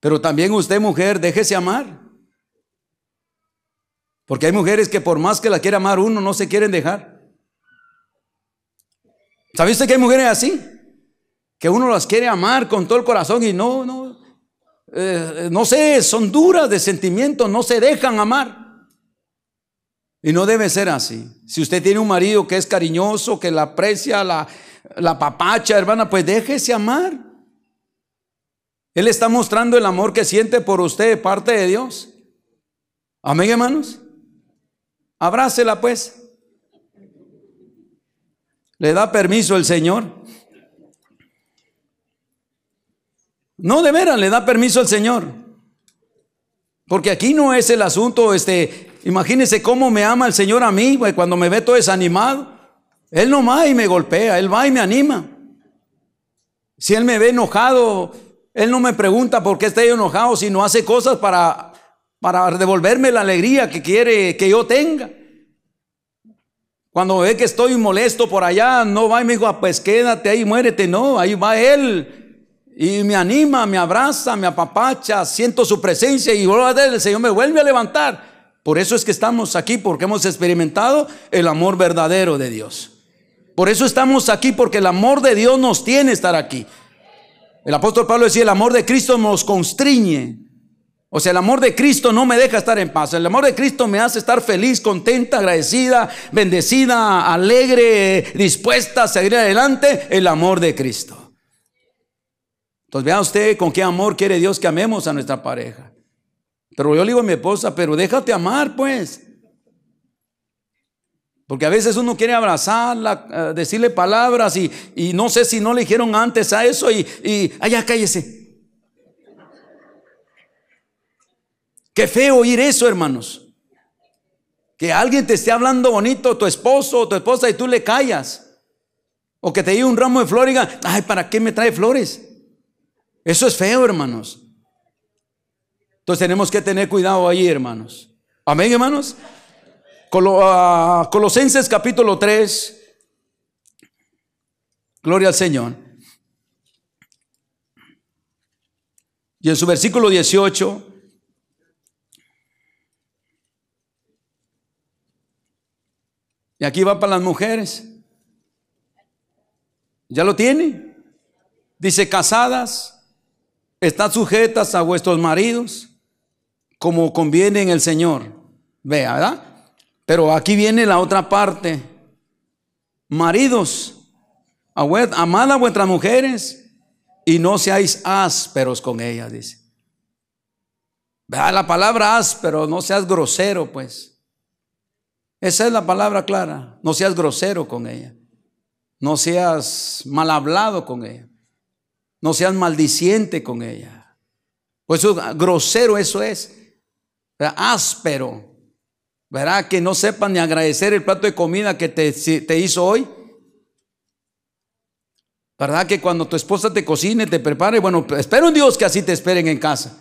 Speaker 1: Pero también usted mujer, déjese amar. Porque hay mujeres que por más que la quiera amar uno, no se quieren dejar. Sabiste que hay mujeres así? Que uno las quiere amar con todo el corazón y no, no, eh, no sé, son duras de sentimiento, no se dejan amar. Y no debe ser así. Si usted tiene un marido que es cariñoso, que la aprecia, la, la papacha, hermana, pues déjese amar. Él está mostrando el amor que siente por usted de parte de Dios. Amén, hermanos. Abrácela, pues. ¿Le da permiso el Señor? No, de veras, le da permiso el Señor. Porque aquí no es el asunto, este, imagínense cómo me ama el Señor a mí, cuando me ve todo desanimado. Él no va y me golpea, Él va y me anima. Si Él me ve enojado, Él no me pregunta por qué estoy enojado, sino hace cosas para, para devolverme la alegría que quiere que yo tenga. Cuando ve que estoy molesto por allá, no va y me dijo, ah, pues quédate ahí, muérete. No, ahí va él. Y me anima, me abraza, me apapacha, siento su presencia y vuelvo a el Señor me vuelve a levantar. Por eso es que estamos aquí, porque hemos experimentado el amor verdadero de Dios. Por eso estamos aquí, porque el amor de Dios nos tiene estar aquí. El apóstol Pablo decía, el amor de Cristo nos constriñe, o sea, el amor de Cristo no me deja estar en paz. El amor de Cristo me hace estar feliz, contenta, agradecida, bendecida, alegre, dispuesta a seguir adelante. El amor de Cristo. Entonces vea usted con qué amor quiere Dios que amemos a nuestra pareja. Pero yo le digo a mi esposa, pero déjate amar pues. Porque a veces uno quiere abrazarla, eh, decirle palabras y, no sé si no le dijeron antes a eso y, y allá cállese. Qué feo oír eso, hermanos. Que alguien te esté hablando bonito, tu esposo o tu esposa, y tú le callas. O que te diga un ramo de flores y ay, ¿para qué me trae flores? Eso es feo, hermanos. Entonces tenemos que tener cuidado ahí, hermanos. Amén, hermanos. Ah, Colosenses capítulo 3. Gloria al Señor. Y en su versículo 18. aquí va para las mujeres. ¿Ya lo tiene? Dice, casadas, están sujetas a vuestros maridos, como conviene en el Señor. Vea, ¿verdad? Pero aquí viene la otra parte. Maridos, amad a vuestras mujeres y no seáis ásperos con ellas, dice. Vea la palabra áspero, no seas grosero, pues. Esa es la palabra clara. No seas grosero con ella. No seas mal hablado con ella. No seas maldiciente con ella. Pues eso, grosero eso es. Áspero. verdad que no sepan ni agradecer el plato de comida que te, te hizo hoy. ¿Verdad que cuando tu esposa te cocine, te prepare? Bueno, espero en Dios que así te esperen en casa.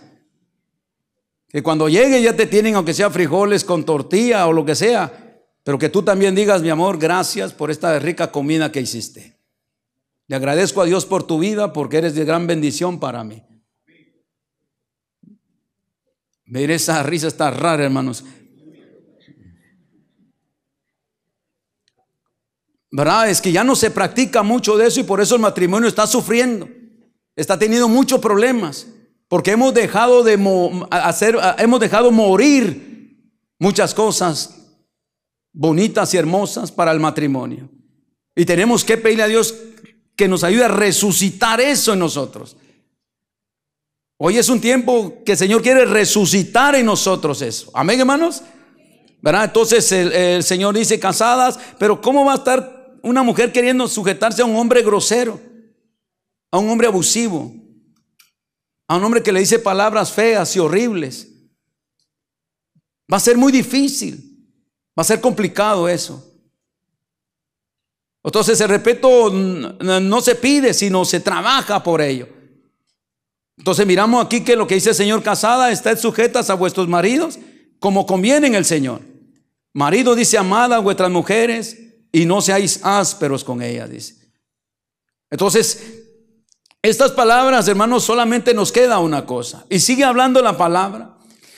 Speaker 1: Que cuando llegue ya te tienen, aunque sea frijoles con tortilla o lo que sea, pero que tú también digas, mi amor, gracias por esta rica comida que hiciste. Le agradezco a Dios por tu vida porque eres de gran bendición para mí. Ver esa risa está rara, hermanos. ¿Verdad? Es que ya no se practica mucho de eso y por eso el matrimonio está sufriendo. Está teniendo muchos problemas. Porque hemos dejado de hacer, hemos dejado morir muchas cosas bonitas y hermosas para el matrimonio. Y tenemos que pedirle a Dios que nos ayude a resucitar eso en nosotros. Hoy es un tiempo que el Señor quiere resucitar en nosotros eso. Amén, hermanos. ¿Verdad? Entonces el, el Señor dice casadas, pero ¿cómo va a estar una mujer queriendo sujetarse a un hombre grosero? A un hombre abusivo. A un hombre que le dice palabras feas y horribles. Va a ser muy difícil. Va a ser complicado eso. Entonces el respeto no se pide, sino se trabaja por ello. Entonces miramos aquí que lo que dice el Señor casada, estáis sujetas a vuestros maridos como conviene en el Señor. Marido dice, amada a vuestras mujeres y no seáis ásperos con ellas, dice. Entonces, estas palabras, hermanos, solamente nos queda una cosa. Y sigue hablando la palabra.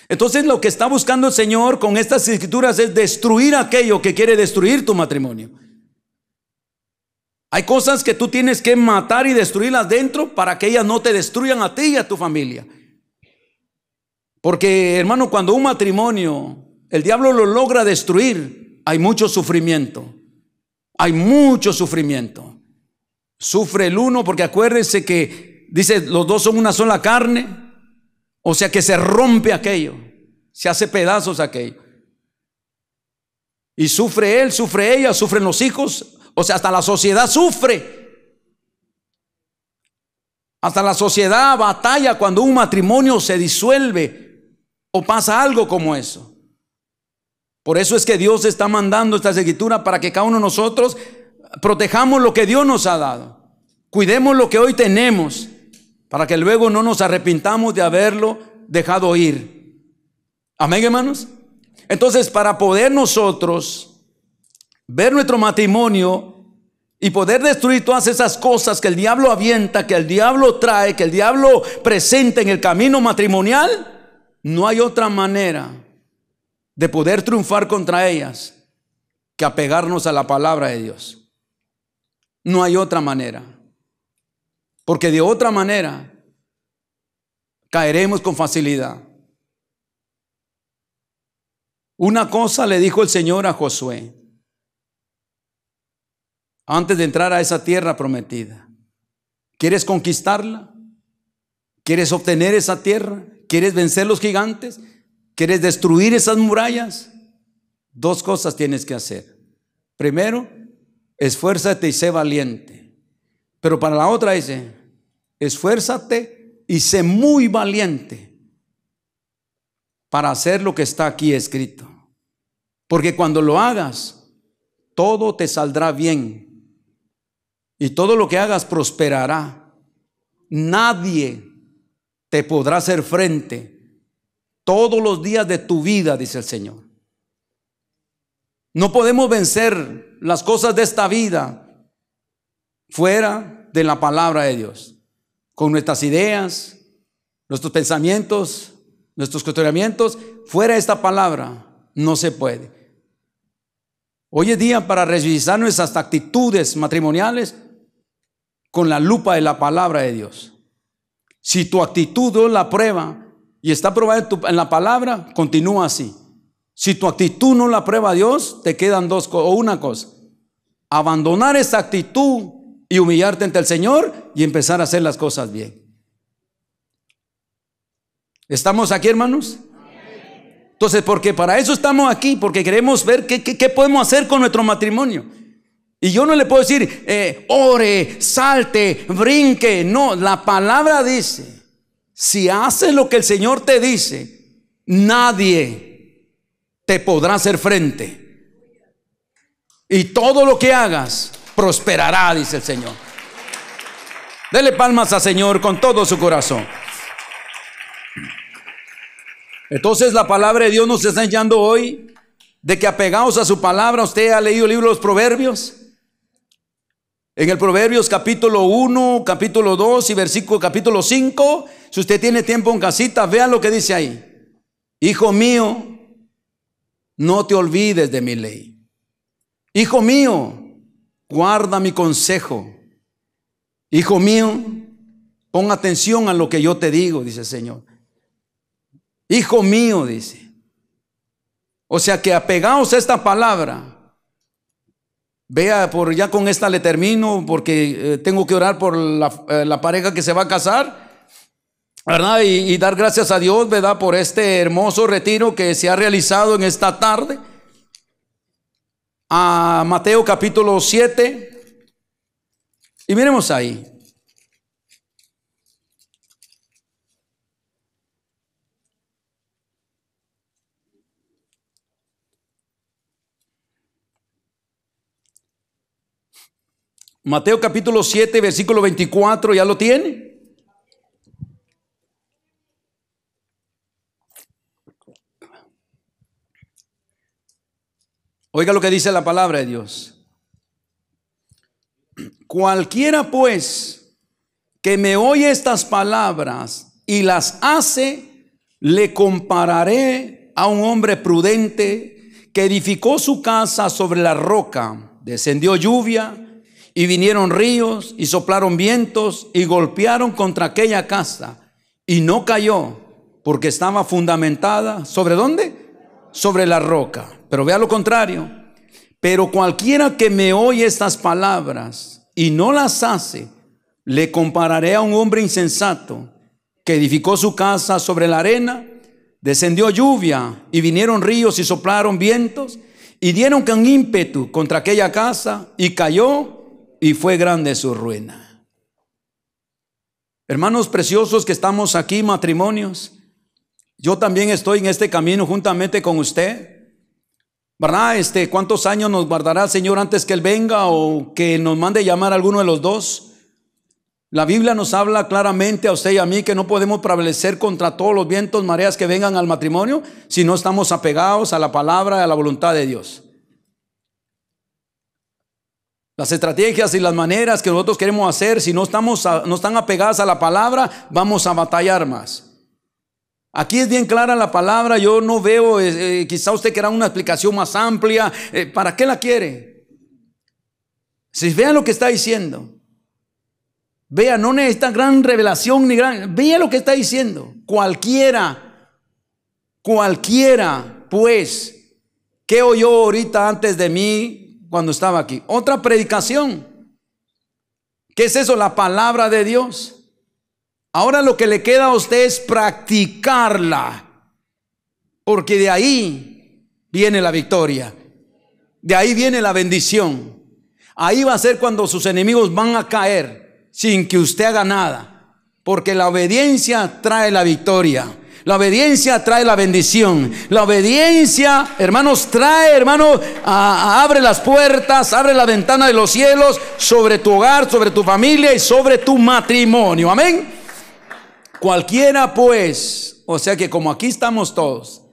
Speaker 1: Entonces lo que está buscando el Señor con estas escrituras es destruir aquello que quiere destruir tu matrimonio. Hay cosas que tú tienes que matar y destruirlas dentro para que ellas no te destruyan a ti y a tu familia. Porque hermano, cuando un matrimonio, el diablo lo logra destruir, hay mucho sufrimiento. Hay mucho sufrimiento. Sufre el uno porque acuérdense que dice, los dos son una sola carne, o sea que se rompe aquello, se hace pedazos aquello. Y sufre él, sufre ella, sufren los hijos, o sea, hasta la sociedad sufre. Hasta la sociedad batalla cuando un matrimonio se disuelve o pasa algo como eso. Por eso es que Dios está mandando esta escritura para que cada uno de nosotros protejamos lo que Dios nos ha dado. Cuidemos lo que hoy tenemos para que luego no nos arrepintamos de haberlo dejado ir. Amén, hermanos. Entonces, para poder nosotros ver nuestro matrimonio y poder destruir todas esas cosas que el diablo avienta, que el diablo trae, que el diablo presenta en el camino matrimonial, no hay otra manera de poder triunfar contra ellas que apegarnos a la palabra de Dios. No hay otra manera. Porque de otra manera caeremos con facilidad. Una cosa le dijo el Señor a Josué antes de entrar a esa tierra prometida. ¿Quieres conquistarla? ¿Quieres obtener esa tierra? ¿Quieres vencer los gigantes? ¿Quieres destruir esas murallas? Dos cosas tienes que hacer. Primero, esfuérzate y sé valiente. Pero para la otra dice, esfuérzate y sé muy valiente para hacer lo que está aquí escrito. Porque cuando lo hagas, todo te saldrá bien. Y todo lo que hagas prosperará. Nadie te podrá hacer frente todos los días de tu vida, dice el Señor. No podemos vencer las cosas de esta vida fuera de la palabra de Dios con nuestras ideas, nuestros pensamientos, nuestros cuestionamientos, fuera de esta palabra, no se puede. Hoy es día para revisar nuestras actitudes matrimoniales con la lupa de la palabra de Dios. Si tu actitud no la prueba y está probada en la palabra, continúa así. Si tu actitud no la prueba Dios, te quedan dos o una cosa. Abandonar esa actitud y humillarte ante el Señor y empezar a hacer las cosas bien. ¿Estamos aquí, hermanos? Entonces, porque para eso estamos aquí, porque queremos ver qué, podemos hacer con nuestro matrimonio. Y yo no le puedo decir, eh, ore, salte, brinque. No, la palabra dice, si haces lo que el Señor te dice, nadie te podrá hacer frente. Y todo lo que hagas, prosperará, dice el Señor. Dele palmas al Señor con todo su corazón. Entonces la palabra de Dios nos está enseñando hoy de que apegados a su palabra, usted ha leído el libro de los Proverbios. En el Proverbios capítulo 1, capítulo 2 y versículo capítulo 5, si usted tiene tiempo en casita, vea lo que dice ahí. Hijo mío, no te olvides de mi ley. Hijo mío, guarda mi consejo. Hijo mío, pon atención a lo que yo te digo, dice el Señor. Hijo mío, dice. O sea que apegaos a esta palabra. Vea, por, ya con esta le termino porque eh, tengo que orar por eh, la, pareja que se va a casar. ¿Verdad? Y, y dar gracias a Dios, ¿verdad? Por este hermoso retiro que se ha realizado en esta tarde a Mateo capítulo 7 y miremos ahí. Mateo capítulo 7, versículo 24, ¿ya lo tiene? Oiga lo que dice la palabra de Dios. Cualquiera pues que me oye estas palabras y las hace, le compararé a un hombre prudente que edificó su casa sobre la roca. Descendió lluvia y vinieron ríos y soplaron vientos y golpearon contra aquella casa y no cayó porque estaba fundamentada sobre dónde? sobre la roca. Pero vea lo contrario. Pero cualquiera que me oye estas palabras y no las hace, le compararé a un hombre insensato que edificó su casa sobre la arena, descendió lluvia y vinieron ríos y soplaron vientos y dieron con ímpetu contra aquella casa y cayó y fue grande su ruina. Hermanos preciosos que estamos aquí, matrimonios, yo también estoy en este camino juntamente con usted. ¿Verdad? Este, ¿Cuántos años nos guardará el Señor antes que Él venga o que nos mande llamar a alguno de los dos? La Biblia nos habla claramente a usted y a mí que no podemos prevalecer contra todos los vientos, mareas que vengan al matrimonio si no estamos apegados a la palabra y a la voluntad de Dios. Las estrategias y las maneras que nosotros queremos hacer, si no, estamos no están apegadas a la palabra, vamos a batallar más. Aquí es bien clara la palabra, yo no veo, eh, eh, quizá usted quiera una explicación más amplia, eh, ¿para qué la quiere? Si vea lo que está diciendo, vea, no necesita gran revelación ni gran, vea lo que está diciendo, cualquiera, cualquiera, pues, ¿qué oyó ahorita antes de mí cuando estaba aquí? Otra predicación. ¿Qué es eso? La palabra de Dios. Ahora lo que le queda a usted es practicarla, porque de ahí viene la victoria, de ahí viene la bendición. Ahí va a ser cuando sus enemigos van a caer sin que usted haga nada, porque la obediencia trae la victoria. La obediencia trae la bendición. La obediencia, hermanos, trae, hermano, abre las puertas, abre la ventana de los cielos sobre tu hogar, sobre tu familia y sobre tu matrimonio. Amén. Cualquiera pues, o sea que como aquí estamos todos,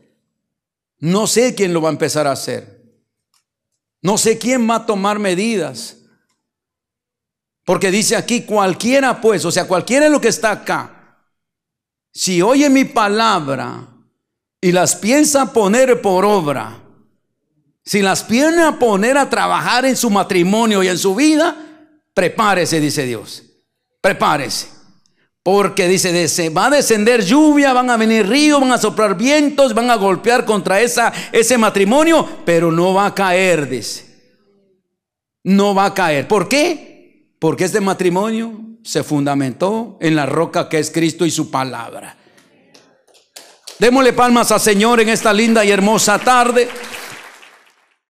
Speaker 1: no sé quién lo va a empezar a hacer. No sé quién va a tomar medidas. Porque dice aquí, cualquiera pues, o sea, cualquiera lo que está acá, si oye mi palabra y las piensa poner por obra, si las piensa poner a trabajar en su matrimonio y en su vida, prepárese, dice Dios, prepárese. Porque dice, va a descender lluvia, van a venir ríos, van a soplar vientos, van a golpear contra ese matrimonio, pero no va a caer, dice. No va a caer. ¿Por qué? Porque este matrimonio se fundamentó en la roca que es Cristo y su palabra. Démosle palmas al Señor en esta linda y hermosa tarde.